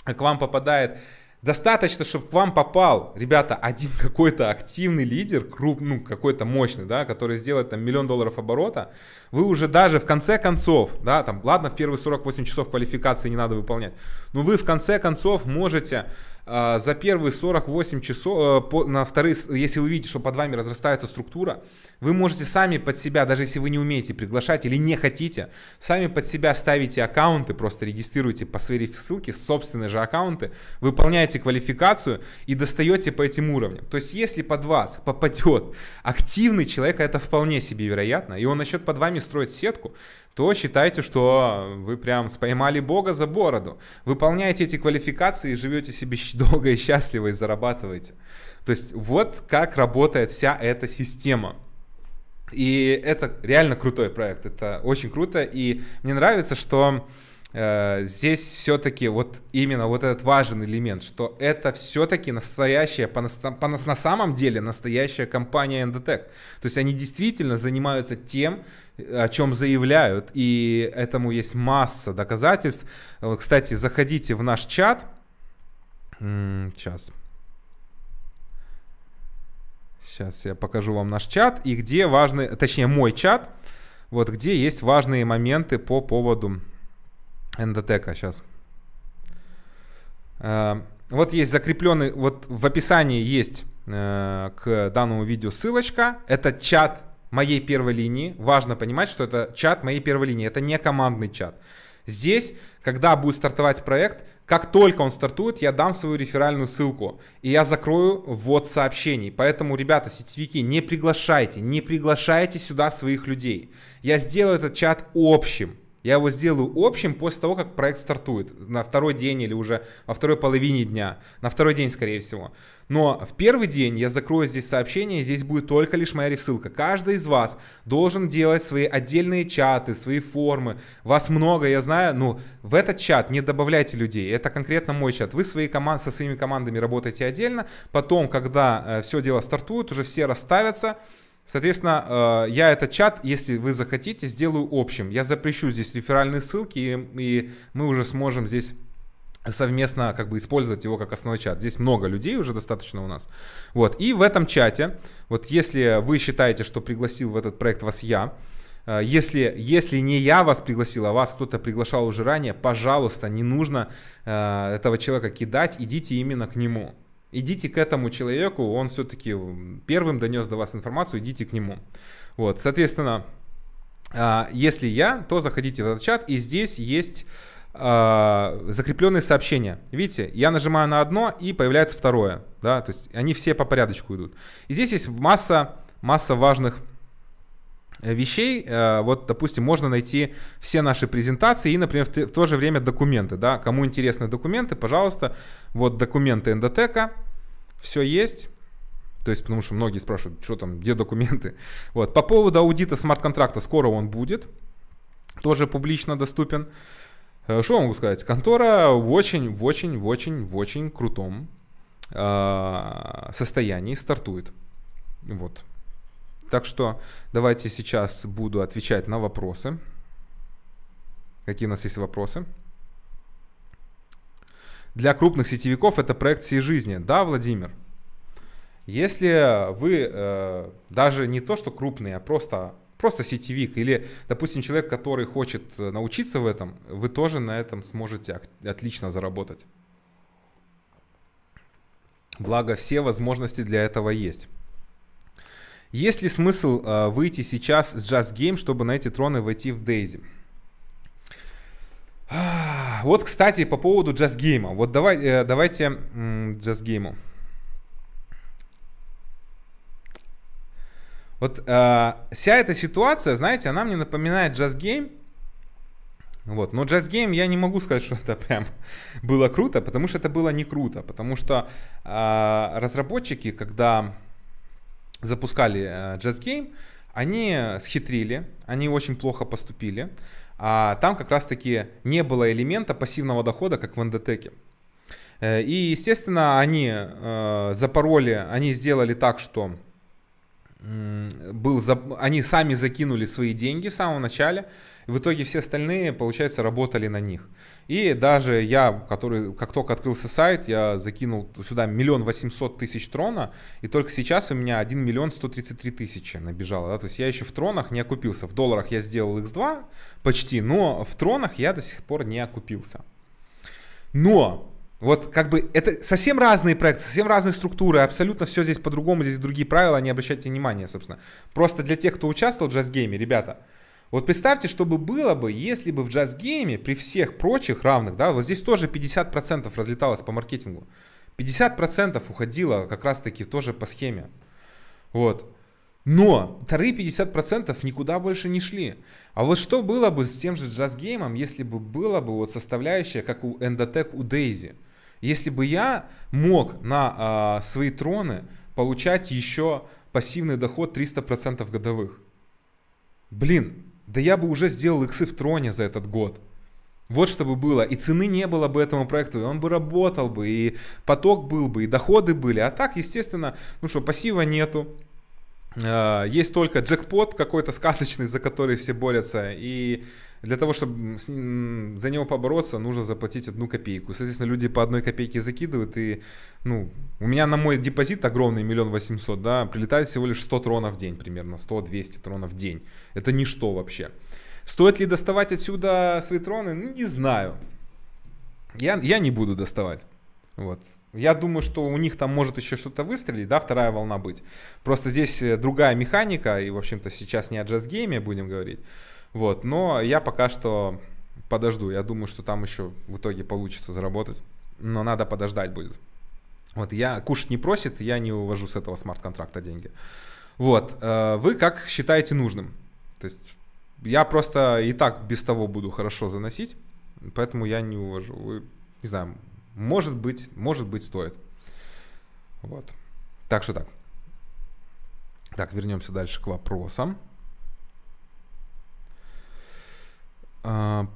к вам попадает Достаточно, чтобы к вам попал, ребята, один какой-то активный лидер, крупный, ну, какой-то мощный, да, который сделает там миллион долларов оборота, вы уже даже в конце концов, да, там, ладно, в первые 48 часов квалификации не надо выполнять, но вы в конце концов можете э, за первые 48 часов, э, по, на вторые, если вы видите, что под вами разрастается структура, вы можете сами под себя, даже если вы не умеете приглашать или не хотите, сами под себя ставите аккаунты, просто регистрируете по своей ссылке собственные же аккаунты, выполняете квалификацию и достаете по этим уровням. То есть если под вас попадет активный человек, это вполне себе вероятно, и он насчет под вами строит сетку, то считайте, что вы прям споймали Бога за бороду. Выполняете эти квалификации, и живете себе долго и счастливо и зарабатываете. То есть вот как работает вся эта система. И это реально крутой проект, это очень круто, и мне нравится, что э, здесь все-таки вот именно вот этот важный элемент, что это все-таки настоящая, по, по, на самом деле настоящая компания Endotech. То есть они действительно занимаются тем, о чем заявляют, и этому есть масса доказательств. Э, кстати, заходите в наш чат, сейчас Сейчас я покажу вам наш чат и где важные, точнее мой чат, вот где есть важные моменты по поводу эндотека сейчас. Э, вот есть закрепленный, вот в описании есть э, к данному видео ссылочка. Это чат моей первой линии. Важно понимать, что это чат моей первой линии. Это не командный чат. Здесь когда будет стартовать проект, как только он стартует, я дам свою реферальную ссылку. И я закрою вот сообщений. Поэтому, ребята, сетевики, не приглашайте, не приглашайте сюда своих людей. Я сделаю этот чат общим. Я его сделаю общим после того, как проект стартует. На второй день или уже во второй половине дня. На второй день, скорее всего. Но в первый день я закрою здесь сообщение, и здесь будет только лишь моя ресылка. Каждый из вас должен делать свои отдельные чаты, свои формы. Вас много, я знаю. Ну, в этот чат не добавляйте людей. Это конкретно мой чат. Вы свои команд... со своими командами работаете отдельно. Потом, когда э, все дело стартует, уже все расставятся. Соответственно, э, я этот чат, если вы захотите, сделаю общим. Я запрещу здесь реферальные ссылки, и, мы уже сможем здесь совместно как бы использовать его как основной чат. Здесь много людей уже достаточно у нас. Вот. И в этом чате, вот если вы считаете, что пригласил в этот проект вас я, э, если, если не я вас пригласил, а вас кто-то приглашал уже ранее, пожалуйста, не нужно э, этого человека кидать, идите именно к нему идите к этому человеку, он все-таки первым донес до вас информацию, идите к нему. Вот, соответственно, а, если я, то заходите в этот чат, и здесь есть а, закрепленные сообщения. Видите, я нажимаю на одно, и появляется второе. Да? То есть они все по порядочку идут. И здесь есть масса, масса важных Э, вещей, э, вот, допустим, можно найти все наши презентации и, например, в то же время документы, да, кому интересны документы, пожалуйста, вот документы эндотека, все есть, то есть, потому что многие спрашивают, что там, где документы. Вот. По поводу аудита смарт-контракта, скоро он будет. Тоже публично доступен. Э, что могу сказать? Контора в очень, в очень, в очень, в очень крутом состоянии стартует. Вот. Так что давайте сейчас буду отвечать на вопросы. Какие у нас есть вопросы? Для крупных сетевиков это проект всей жизни. Да, Владимир? Если вы э, даже не то, что крупный, а просто, просто сетевик, или, допустим, человек, который хочет э, научиться в этом, вы тоже на этом сможете отлично заработать. Благо, все возможности для этого есть. Есть ли смысл а, выйти сейчас с Just Game, чтобы на эти троны войти в Дейзи? Вот, кстати, по поводу Just Game. Вот давай, э, давайте Just Game. Вот а, вся эта ситуация, знаете, она мне напоминает Just Game. Вот. Но Just Game я не могу сказать, что это прям было круто, потому что это было не круто. Потому что а, разработчики, когда запускали э, Just Game, они схитрили, они очень плохо поступили. А там как раз-таки не было элемента пассивного дохода, как в Эндотеке. Э, и, естественно, они э, запороли, они сделали так, что был, они сами закинули свои деньги в самом начале, в итоге все остальные, получается, работали на них. И даже я, который, как только открылся сайт, я закинул сюда миллион восемьсот тысяч трона, и только сейчас у меня 1 миллион 133 тысячи набежало. Да? То есть я еще в тронах не окупился. В долларах я сделал x2 почти, но в тронах я до сих пор не окупился. Но вот как бы это совсем разные проекты, совсем разные структуры, абсолютно все здесь по-другому, здесь другие правила, не обращайте внимания, собственно. Просто для тех, кто участвовал в Just JazzGame, ребята, вот представьте, что бы было бы, если бы в джаз-гейме при всех прочих равных, да, вот здесь тоже 50% разлеталось по маркетингу. 50% уходило как раз-таки тоже по схеме. Вот. Но вторые 50% никуда больше не шли. А вот что было бы с тем же джаз-геймом, если бы было бы вот составляющая, как у Endotech, у Daisy, Если бы я мог на э, свои троны получать еще пассивный доход 300% годовых. Блин, да я бы уже сделал иксы в троне за этот год. Вот что бы было. И цены не было бы этому проекту, и он бы работал бы, и поток был бы, и доходы были. А так, естественно, ну что, пассива нету, Э, есть только джекпот какой-то сказочный, за который все борются, и для того, чтобы ним, за него побороться, нужно заплатить одну копейку. Соответственно, люди по одной копейке закидывают, и, ну, у меня на мой депозит огромный, миллион восемьсот, да, прилетает всего лишь 100 тронов в день примерно, 100-200 тронов в день. Это ничто вообще. Стоит ли доставать отсюда свои троны? Ну, не знаю. Я, я не буду доставать. Вот. Я думаю, что у них там может еще что-то выстрелить, да, вторая волна быть. Просто здесь э, другая механика, и, в общем-то, сейчас не о джаз-гейме будем говорить. Вот, но я пока что подожду. Я думаю, что там еще в итоге получится заработать, но надо подождать будет. Вот, я кушать не просит, я не увожу с этого смарт-контракта деньги. Вот, э, вы как считаете нужным? То есть я просто и так без того буду хорошо заносить, поэтому я не увожу. Вы, не знаю, может быть, может быть, стоит. Вот. Так что так. Так, вернемся дальше к вопросам. А,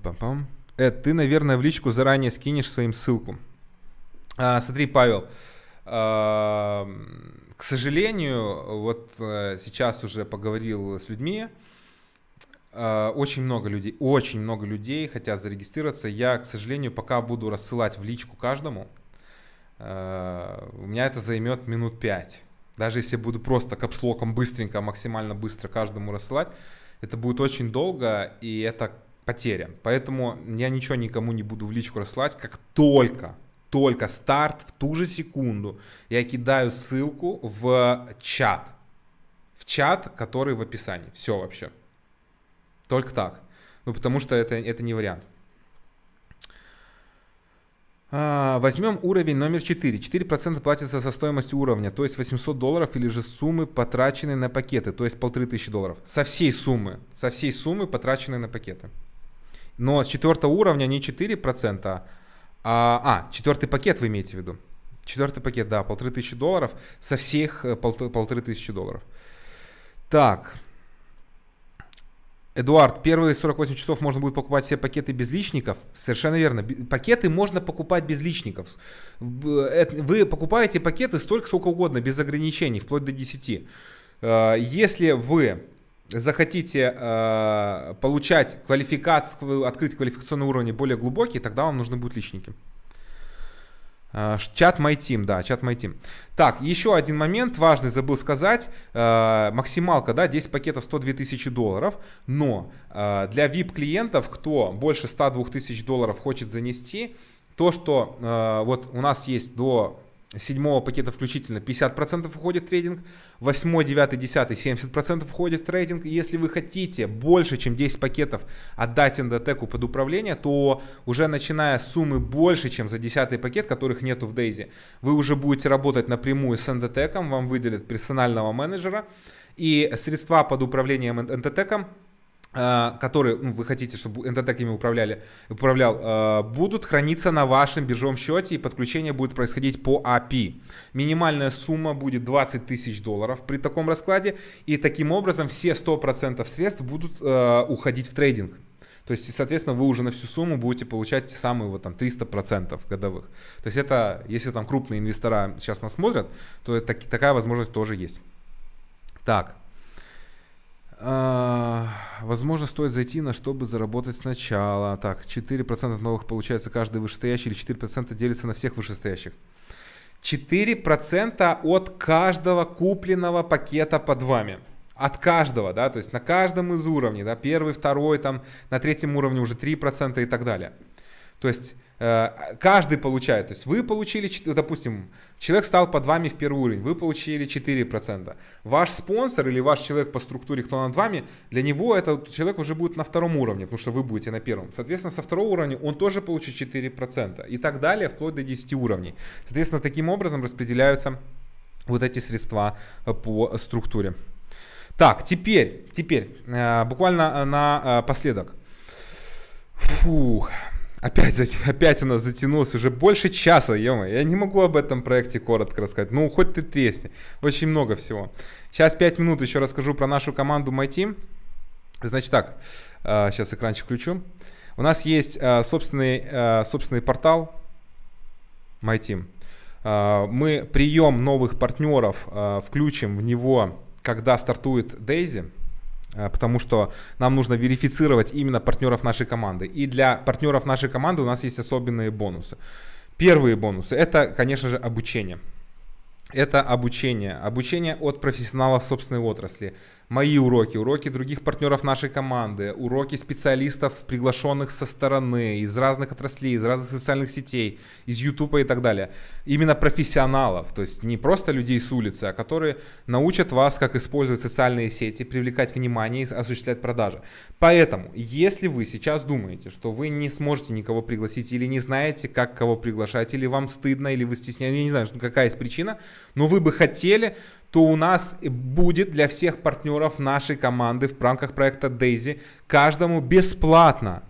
Эд, ты, наверное, в личку заранее скинешь своим ссылку. А, смотри, Павел, а, к сожалению, вот э, сейчас уже поговорил с людьми, а, очень много людей, очень много людей хотят зарегистрироваться. Я, к сожалению, пока буду рассылать в личку каждому. А, у меня это займет минут пять. Даже если буду просто капслоком быстренько, максимально быстро каждому рассылать, это будет очень долго, и это потеря. Поэтому я ничего никому не буду в личку рассылать, как только только старт в ту же секунду я кидаю ссылку в чат. В чат, который в описании. Все вообще. Только так. Ну, потому что это, это не вариант. А, возьмем уровень номер 4. 4% платится со стоимости уровня, то есть 800 долларов или же суммы, потраченные на пакеты, то есть 1500 долларов. Со всей суммы, со всей суммы, потраченной на пакеты. Но с четвертого уровня не 4%, а, а четвертый пакет вы имеете в виду. Четвертый пакет, да, полторы тысячи долларов, со всех э, полторы тысячи долларов. Так, Эдуард, первые 48 часов можно будет покупать все пакеты без личников. Совершенно верно. Пакеты можно покупать без личников. Вы покупаете пакеты столько, сколько угодно, без ограничений, вплоть до 10. Э, если вы захотите э, получать квалификацию, открыть квалификационные уровни более глубокие, тогда вам нужны будут личники. Э, чат My да, чат My Так, еще один момент важный забыл сказать. Э, максималка, да, 10 пакетов 102 тысячи долларов. Но э, для VIP-клиентов, кто больше 102 тысяч долларов хочет занести, то, что вот у нас есть до седьмого пакета включительно 50% уходит в трейдинг, 8, 9, 10, 70% уходит в трейдинг. если вы хотите больше, чем 10 пакетов отдать эндотеку под управление, то уже начиная с суммы больше, чем за 10 пакет, которых нету в Дейзи, вы уже будете работать напрямую с эндотеком, вам выделят персонального менеджера, и средства под управлением эндотеком – а, которые ну, вы хотите, чтобы НТТ ими управляли, управлял, а, будут храниться на вашем биржевом счете, и подключение будет происходить по API. А Минимальная сумма будет 20 тысяч долларов при таком раскладе, и таким образом все 100% средств будут уходить в трейдинг. То есть, соответственно, вы уже на всю сумму будете получать те самые вот там 300% годовых. То есть это, если там крупные инвестора сейчас нас смотрят, то это, такая возможность тоже есть. Так, а, возможно, стоит зайти на чтобы заработать сначала. Так, 4% новых получается каждый вышестоящий или 4% делится на всех вышестоящих. 4% от каждого купленного пакета под вами. От каждого, да, то есть на каждом из уровней, да, первый, второй, там, на третьем уровне уже 3% и так далее. То есть Э, каждый получает. То есть вы получили, допустим, человек стал под вами в первый уровень, вы получили 4%. Ваш спонсор или ваш человек по структуре, кто над вами, для него этот человек уже будет на втором уровне, потому что вы будете на первом. Соответственно, со второго уровня он тоже получит 4% и так далее, вплоть до 10 уровней. Соответственно, таким образом распределяются вот эти средства э, по структуре. Так, теперь, теперь, э, буквально напоследок. Фух. Опять, опять у нас затянулось уже больше часа, ё Я не могу об этом проекте коротко рассказать. Ну, хоть ты тресни. Очень много всего. Сейчас 5 минут еще расскажу про нашу команду MyTeam. Значит так, сейчас а, экранчик включу. У нас есть а, собственный, а, собственный портал MyTeam. Мы прием новых партнеров включим в него, когда стартует Дейзи. Э, потому что нам нужно верифицировать именно партнеров нашей команды. И для партнеров нашей команды у нас есть особенные бонусы. Первые бонусы – это, конечно же, обучение. Это обучение. Обучение от профессионала собственной отрасли мои уроки, уроки других партнеров нашей команды, уроки специалистов, приглашенных со стороны, из разных отраслей, из разных социальных сетей, из Ютуба и так далее. Именно профессионалов, то есть не просто людей с улицы, а которые научат вас, как использовать социальные сети, привлекать внимание и осуществлять продажи. Поэтому, если вы сейчас думаете, что вы не сможете никого пригласить или не знаете, как кого приглашать, или вам стыдно, или вы стесняетесь, я не знаю, какая есть причина, но вы бы хотели, то у нас будет для всех партнеров нашей команды в рамках проекта Дейзи каждому бесплатно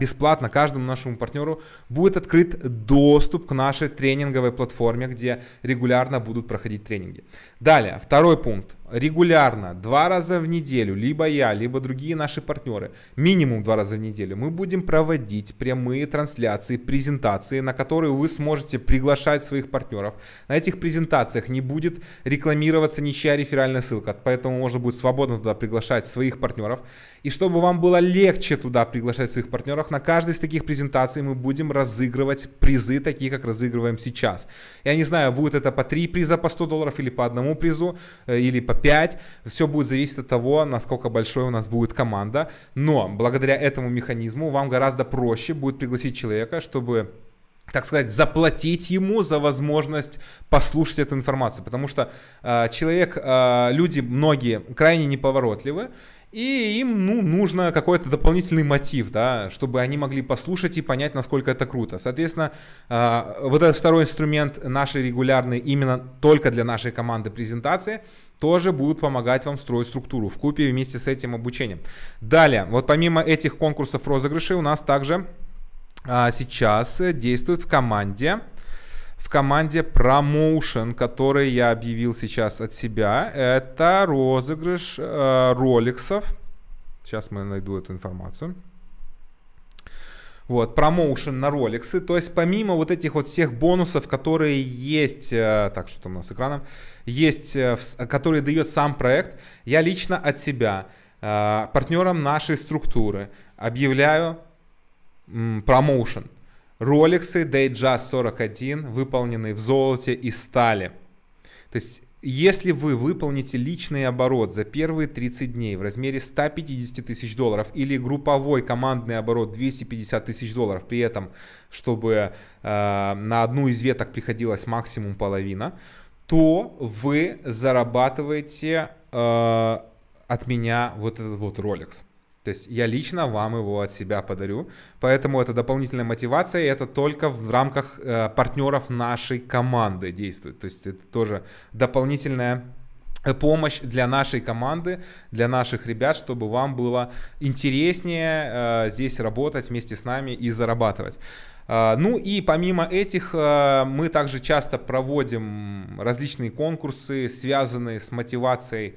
бесплатно каждому нашему партнеру будет открыт доступ к нашей тренинговой платформе, где регулярно будут проходить тренинги. Далее, второй пункт. Регулярно, два раза в неделю, либо я, либо другие наши партнеры, минимум два раза в неделю, мы будем проводить прямые трансляции, презентации, на которые вы сможете приглашать своих партнеров. На этих презентациях не будет рекламироваться ничья реферальная ссылка, поэтому можно будет свободно туда приглашать своих партнеров. И чтобы вам было легче туда приглашать своих партнеров, партнерах. На каждой из таких презентаций мы будем разыгрывать призы, такие как разыгрываем сейчас. Я не знаю, будет это по 3 приза по 100 долларов или по одному призу, э, или по 5. Все будет зависеть от того, насколько большой у нас будет команда. Но благодаря этому механизму вам гораздо проще будет пригласить человека, чтобы так сказать, заплатить ему за возможность послушать эту информацию. Потому что э, человек, э, люди многие крайне неповоротливы, и им ну, нужно какой-то дополнительный мотив, да, чтобы они могли послушать и понять, насколько это круто. Соответственно, э, вот этот второй инструмент нашей регулярной, именно только для нашей команды презентации, тоже будут помогать вам строить структуру в купе вместе с этим обучением. Далее, вот помимо этих конкурсов розыгрышей у нас также а сейчас э, действует в команде в команде промоушен, который я объявил сейчас от себя, это розыгрыш э, роликсов. Сейчас мы найду эту информацию. Вот, промоушен на роликсы. То есть помимо вот этих вот всех бонусов, которые есть, э, так, что там у нас с экраном, есть, э, в, которые дает сам проект, я лично от себя, э, партнерам нашей структуры объявляю промоушен. Роликсы Datejust 41 выполнены в золоте и стали. То есть, если вы выполните личный оборот за первые 30 дней в размере 150 тысяч долларов или групповой командный оборот 250 тысяч долларов, при этом, чтобы э, на одну из веток приходилось максимум половина, то вы зарабатываете э, от меня вот этот вот роликс. То есть я лично вам его от себя подарю. Поэтому это дополнительная мотивация, и это только в рамках э, партнеров нашей команды действует. То есть это тоже дополнительная э, помощь для нашей команды, для наших ребят, чтобы вам было интереснее э, здесь работать вместе с нами и зарабатывать. Э, ну и помимо этих э, мы также часто проводим различные конкурсы, связанные с мотивацией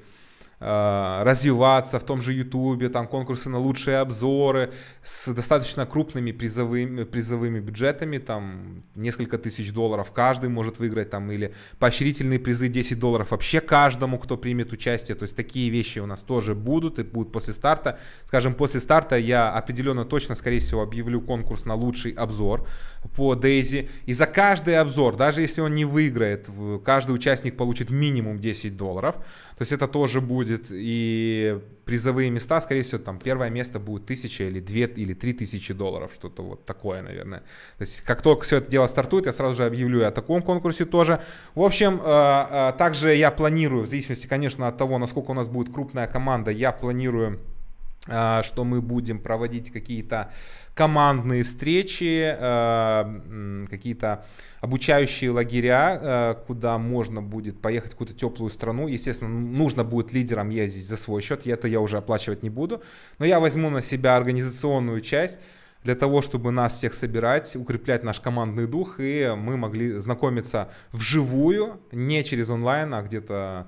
Э, развиваться в том же Ютубе, там конкурсы на лучшие обзоры с достаточно крупными призовыми, призовыми бюджетами, там несколько тысяч долларов каждый может выиграть, там или поощрительные призы 10 долларов вообще каждому, кто примет участие, то есть такие вещи у нас тоже будут и будут после старта. Скажем, после старта я определенно точно, скорее всего, объявлю конкурс на лучший обзор по Дейзи, и за каждый обзор, даже если он не выиграет, каждый участник получит минимум 10 долларов, то есть это тоже будет. И призовые места, скорее всего, там первое место будет тысяча или две или три тысячи долларов, что-то вот такое, наверное. То есть как только все это дело стартует, я сразу же объявлю и о таком конкурсе тоже. В общем, э, э, также я планирую, в зависимости, конечно, от того, насколько у нас будет крупная команда, я планирую а, что мы будем проводить какие-то командные встречи, а, какие-то обучающие лагеря, а, куда можно будет поехать в какую-то теплую страну. Естественно, нужно будет лидерам ездить за свой счет, и это я уже оплачивать не буду. Но я возьму на себя организационную часть для того, чтобы нас всех собирать, укреплять наш командный дух, и мы могли знакомиться вживую, не через онлайн, а где-то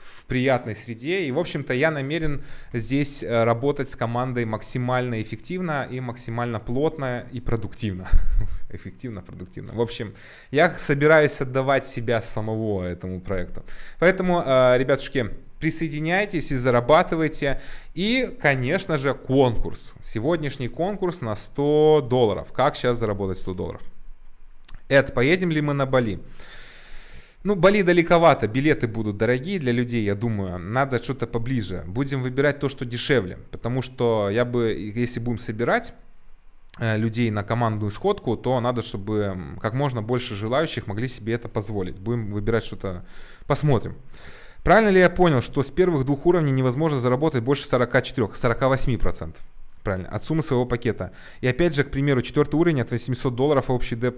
в приятной среде. И, в общем-то, я намерен здесь э, работать с командой максимально эффективно и максимально плотно и продуктивно. Эффективно, продуктивно. В общем, я собираюсь отдавать себя самого этому проекту. Поэтому, э, ребятушки, присоединяйтесь и зарабатывайте. И, конечно же, конкурс. Сегодняшний конкурс на 100 долларов. Как сейчас заработать 100 долларов? Эд, поедем ли мы на Бали? Ну, Бали далековато, билеты будут дорогие для людей, я думаю. Надо что-то поближе. Будем выбирать то, что дешевле. Потому что я бы, если будем собирать э, людей на командную сходку, то надо, чтобы как можно больше желающих могли себе это позволить. Будем выбирать что-то, посмотрим. Правильно ли я понял, что с первых двух уровней невозможно заработать больше 44, 48%? Правильно, от суммы своего пакета. И опять же, к примеру, четвертый уровень от 800 долларов, а общий деп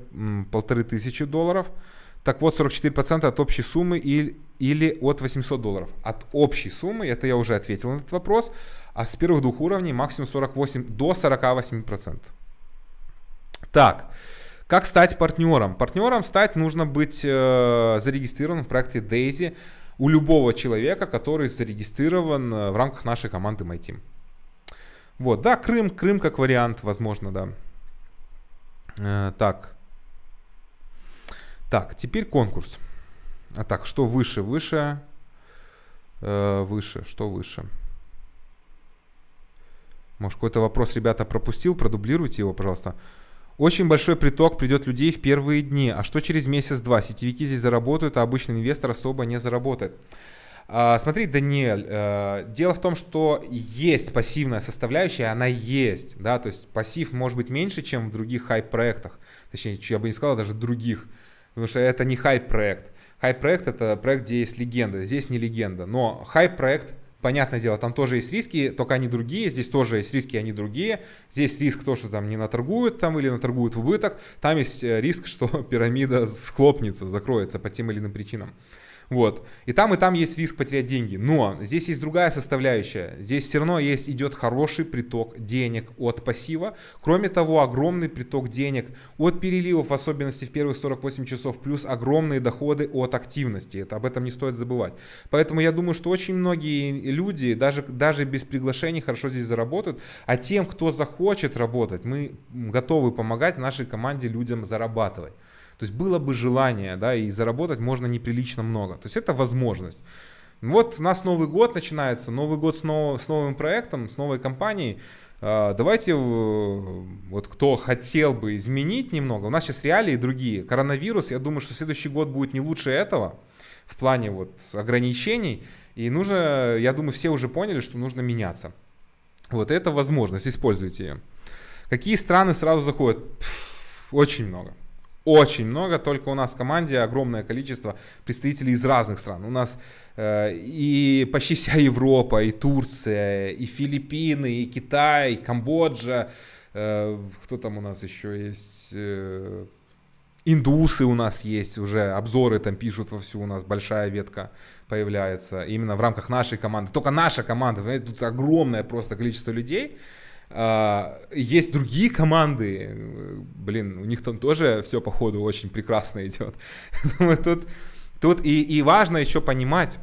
полторы тысячи долларов – так вот, 44% от общей суммы или, или от 800 долларов. От общей суммы, это я уже ответил на этот вопрос, а с первых двух уровней максимум 48, до 48%. Так, как стать партнером? Партнером стать нужно быть э, зарегистрированным в проекте Daisy у любого человека, который зарегистрирован э, в рамках нашей команды MyTeam. Вот, да, Крым, Крым как вариант, возможно, да. Э, так, так, теперь конкурс. А так, что выше, выше, э, выше, что выше? Может, какой-то вопрос, ребята, пропустил, продублируйте его, пожалуйста. Очень большой приток придет людей в первые дни. А что через месяц-два? Сетевики здесь заработают, а обычный инвестор особо не заработает. А, смотри, Даниэль, э, дело в том, что есть пассивная составляющая, она есть, да, то есть пассив может быть меньше, чем в других хайп-проектах, точнее, я бы не сказал, даже других, Потому что это не хайп-проект. Хайп-проект это проект, где есть легенда. Здесь не легенда. Но хайп-проект понятное дело, там тоже есть риски, только они другие, здесь тоже есть риски, они другие. Здесь риск то, что там не наторгуют там или наторгуют в убыток. Там есть э, риск, что пирамида схлопнется, закроется по тем или иным причинам. Вот. И там, и там есть риск потерять деньги. Но здесь есть другая составляющая. Здесь все равно есть, идет хороший приток денег от пассива. Кроме того, огромный приток денег от переливов, в особенности в первые 48 часов, плюс огромные доходы от активности. Это, об этом не стоит забывать. Поэтому я думаю, что очень многие люди даже, даже без приглашений хорошо здесь заработают. А тем, кто захочет работать, мы готовы помогать нашей команде людям зарабатывать. То есть было бы желание, да, и заработать можно неприлично много. То есть это возможность. Вот у нас Новый год начинается, Новый год с, нов, с новым проектом, с новой компанией. А, давайте, э, вот кто хотел бы изменить немного, у нас сейчас реалии другие. Коронавирус, я думаю, что следующий год будет не лучше этого в плане вот ограничений. И нужно, я думаю, все уже поняли, что нужно меняться. Вот это возможность, используйте ее. Какие страны сразу заходят? Пфф, очень много очень много, только у нас в команде огромное количество представителей из разных стран. У нас э, и почти вся Европа, и Турция, и Филиппины, и Китай, и Камбоджа. Э, кто там у нас еще есть? Э, индусы у нас есть уже, обзоры там пишут вовсю, у нас большая ветка появляется именно в рамках нашей команды. Только наша команда, тут огромное просто количество людей, а, есть другие команды, блин, у них там тоже все по ходу очень прекрасно идет. Ну, тут, тут и, и важно еще понимать,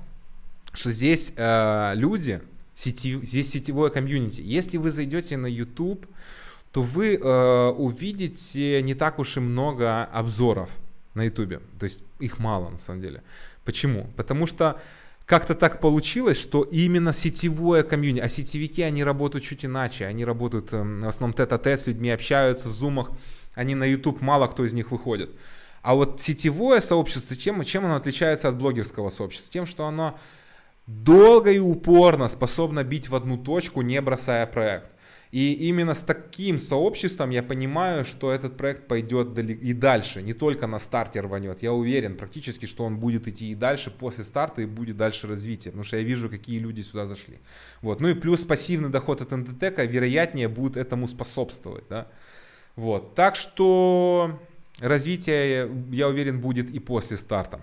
что здесь э, люди, сети, здесь сетевое комьюнити. Если вы зайдете на YouTube, то вы э, увидите не так уж и много обзоров на YouTube. То есть их мало на самом деле. Почему? Потому что как-то так получилось, что именно сетевое комьюнити, а сетевики, они работают чуть иначе, они работают эм, в основном тет-а-тет, с людьми общаются в зумах, они на YouTube, мало кто из них выходит. А вот сетевое сообщество, чем, чем оно отличается от блогерского сообщества? Тем, что оно долго и упорно способно бить в одну точку, не бросая проект. И именно с таким сообществом я понимаю, что этот проект пойдет и дальше, не только на старте рванет. Я уверен практически, что он будет идти и дальше после старта и будет дальше развитие, потому что я вижу, какие люди сюда зашли. Вот. Ну и плюс пассивный доход от НДТК вероятнее будет этому способствовать. Да? Вот. Так что развитие, я уверен, будет и после старта.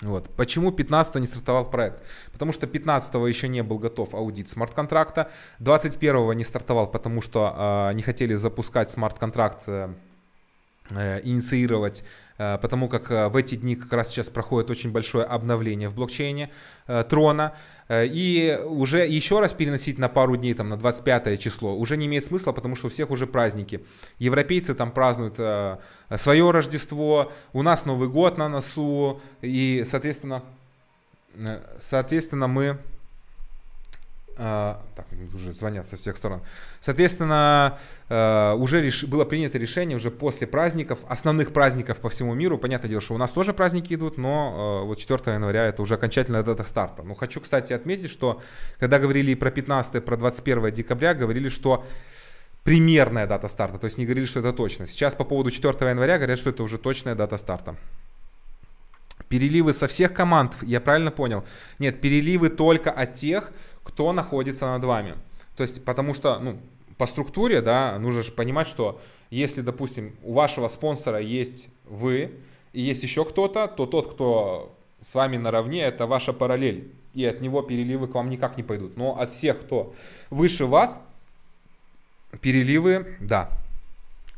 Вот. Почему 15 не стартовал проект? Потому что 15 еще не был готов аудит смарт-контракта, 21 не стартовал, потому что э, не хотели запускать смарт-контракт э, Э, инициировать, э, потому как э, в эти дни как раз сейчас проходит очень большое обновление в блокчейне трона. И уже еще раз переносить на пару дней, там на 25 число, уже не имеет смысла, потому что у всех уже праздники. Европейцы там празднуют свое Рождество, у нас Новый год на носу, и, соответственно, соответственно мы а, так, уже звонят со всех сторон. Соответственно, э, уже реш... было принято решение уже после праздников, основных праздников по всему миру. Понятное дело, что у нас тоже праздники идут, но э, вот 4 января это уже окончательная дата старта. Но ну, хочу, кстати, отметить, что когда говорили про 15, и про 21 декабря, говорили, что примерная дата старта, то есть не говорили, что это точно. Сейчас по поводу 4 января говорят, что это уже точная дата старта. Переливы со всех команд, я правильно понял? Нет, переливы только от тех, кто находится над вами. То есть, потому что, ну, по структуре, да, нужно же понимать, что если, допустим, у вашего спонсора есть вы и есть еще кто-то, то тот, кто с вами наравне, это ваша параллель. И от него переливы к вам никак не пойдут. Но от всех, кто выше вас, переливы, да,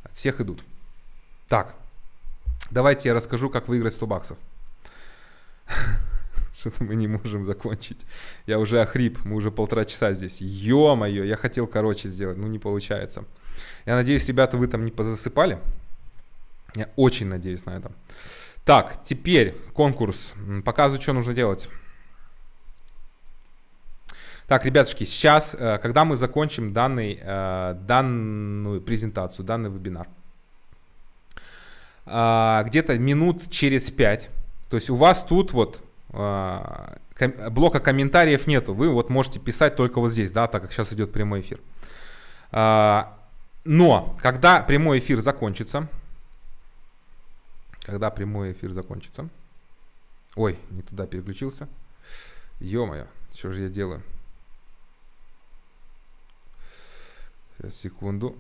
от всех идут. Так, давайте я расскажу, как выиграть 100 баксов. Что-то мы не можем закончить. Я уже охрип, мы уже полтора часа здесь. Ё-моё, я хотел короче сделать, но ну, не получается. Я надеюсь, ребята, вы там не позасыпали. Я очень надеюсь на это. Так, теперь конкурс. Показываю, что нужно делать. Так, ребятушки, сейчас, э, когда мы закончим данный, э, данную презентацию, данный вебинар, а, где-то минут через пять то есть у вас тут вот э, блока комментариев нету. Вы вот можете писать только вот здесь, да, так как сейчас идет прямой эфир. Э, но когда прямой эфир закончится, когда прямой эфир закончится, ой, не туда переключился, ё-моё, что же я делаю? Сейчас, секунду.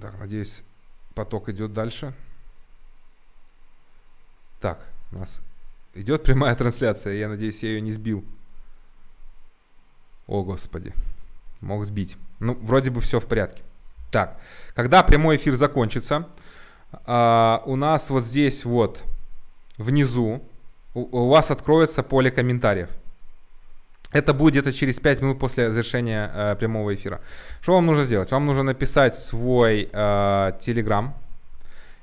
Так, надеюсь, поток идет дальше. Так, у нас идет прямая трансляция. Я надеюсь, я ее не сбил. О, господи. Мог сбить. Ну, вроде бы все в порядке. Так, когда прямой эфир закончится, а, у нас вот здесь вот внизу у, у вас откроется поле комментариев. Это будет где-то через 5 минут после завершения э, прямого эфира. Что вам нужно сделать? Вам нужно написать свой э, Telegram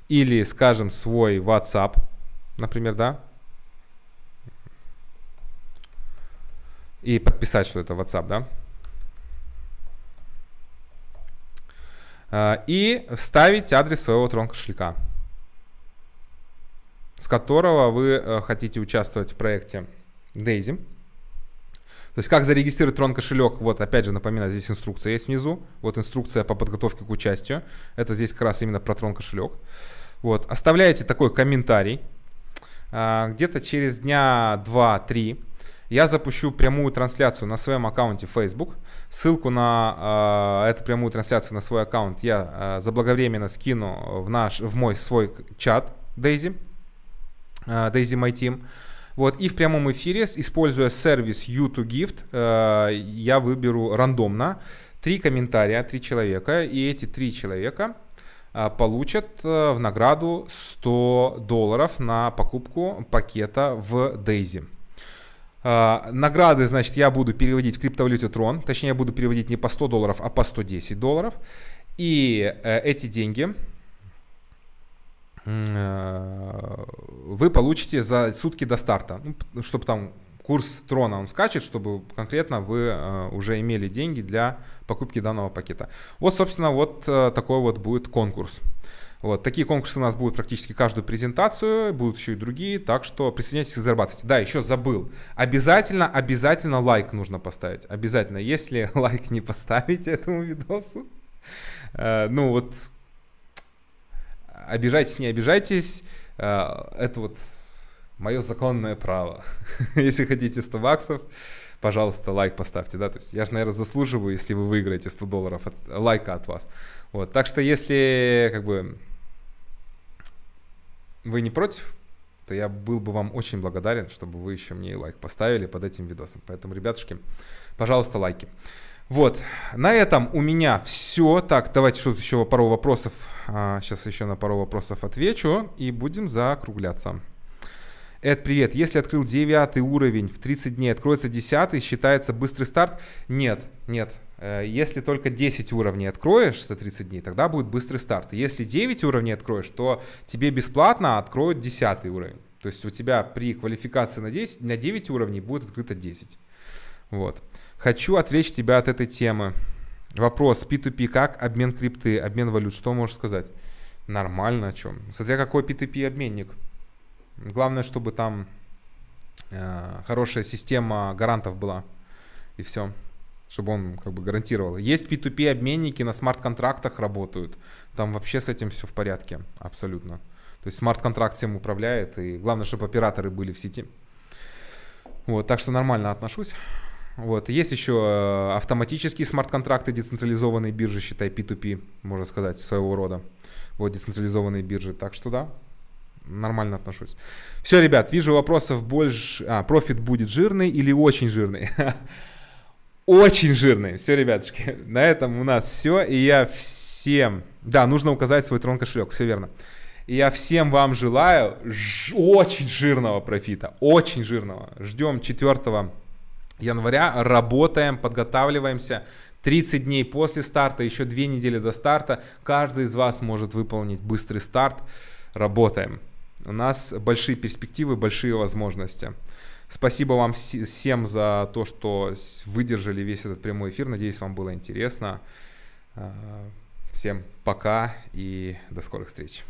или, скажем, свой WhatsApp например, да, и подписать, что это WhatsApp, да, а, и вставить адрес своего трон кошелька, с которого вы э, хотите участвовать в проекте Daisy. То есть как зарегистрировать Tron кошелек, вот опять же напоминаю, здесь инструкция есть внизу, вот инструкция по подготовке к участию, это здесь как раз именно про Tron кошелек. Вот, оставляете такой комментарий, а, где-то через дня 2-3 я запущу прямую трансляцию на своем аккаунте Facebook. Ссылку на а, эту прямую трансляцию на свой аккаунт я э, заблаговременно скину в, наш, в мой свой чат Daisy, Daisy My Team. Вот, и в прямом эфире, используя сервис U2Gift, э, я выберу рандомно три комментария, три человека, и эти три человека – а, получат э, в награду 100 долларов на покупку пакета в Дейзи. А, награды, значит, я буду переводить в криптовалюте Tron, точнее, я буду переводить не по 100 долларов, а по 110 долларов. И э, эти деньги э, вы получите за сутки до старта, ну, чтобы там курс трона он скачет, чтобы конкретно вы э, уже имели деньги для покупки данного пакета. Вот, собственно, вот э, такой вот будет конкурс. Вот, такие конкурсы у нас будут практически каждую презентацию, будут еще и другие, так что присоединяйтесь и зарабатывайте. Да, еще забыл. Обязательно, обязательно лайк нужно поставить. Обязательно, если лайк не поставите этому видосу, э, ну вот, обижайтесь, не обижайтесь, э, это вот мое законное право. если хотите 100 баксов, пожалуйста, лайк поставьте, да, то есть я же, наверное, заслуживаю, если вы выиграете 100 долларов от лайка от вас. Вот, так что если, как бы, вы не против, то я был бы вам очень благодарен, чтобы вы еще мне и лайк поставили под этим видосом. Поэтому, ребятушки, пожалуйста, лайки. Вот, на этом у меня все. Так, давайте что-то еще пару вопросов. сейчас а, еще на пару вопросов отвечу и будем закругляться. Эд, привет. Если открыл 9 уровень, в 30 дней откроется 10, считается быстрый старт? Нет, нет. Э, если только 10 уровней откроешь за 30 дней, тогда будет быстрый старт. Если 9 уровней откроешь, то тебе бесплатно откроют 10 уровень. То есть у тебя при квалификации на, 10, на 9 уровней будет открыто 10. Вот. Хочу отвлечь тебя от этой темы. Вопрос P2P, как обмен крипты, обмен валют, что можешь сказать? Нормально, о чем? Смотря какой P2P обменник. Главное, чтобы там э, хорошая система гарантов была. И все. Чтобы он как бы гарантировал. Есть P2P обменники, на смарт-контрактах работают. Там вообще с этим все в порядке. Абсолютно. То есть смарт-контракт всем управляет. И главное, чтобы операторы были в сети. Вот, так что нормально отношусь. Вот. Есть еще э, автоматические смарт-контракты, децентрализованные биржи, считай P2P, можно сказать, своего рода. Вот децентрализованные биржи. Так что да, нормально отношусь. Все, ребят, вижу вопросов больше. А, профит будет жирный или очень жирный? Очень жирный. Все, ребятушки, на этом у нас все. И я всем... Да, нужно указать свой трон кошелек, все верно. И я всем вам желаю ж... очень жирного профита, очень жирного. Ждем 4 января, работаем, подготавливаемся. 30 дней после старта, еще 2 недели до старта. Каждый из вас может выполнить быстрый старт. Работаем. У нас большие перспективы, большие возможности. Спасибо вам всем за то, что выдержали весь этот прямой эфир. Надеюсь, вам было интересно. Э, всем пока и до скорых встреч.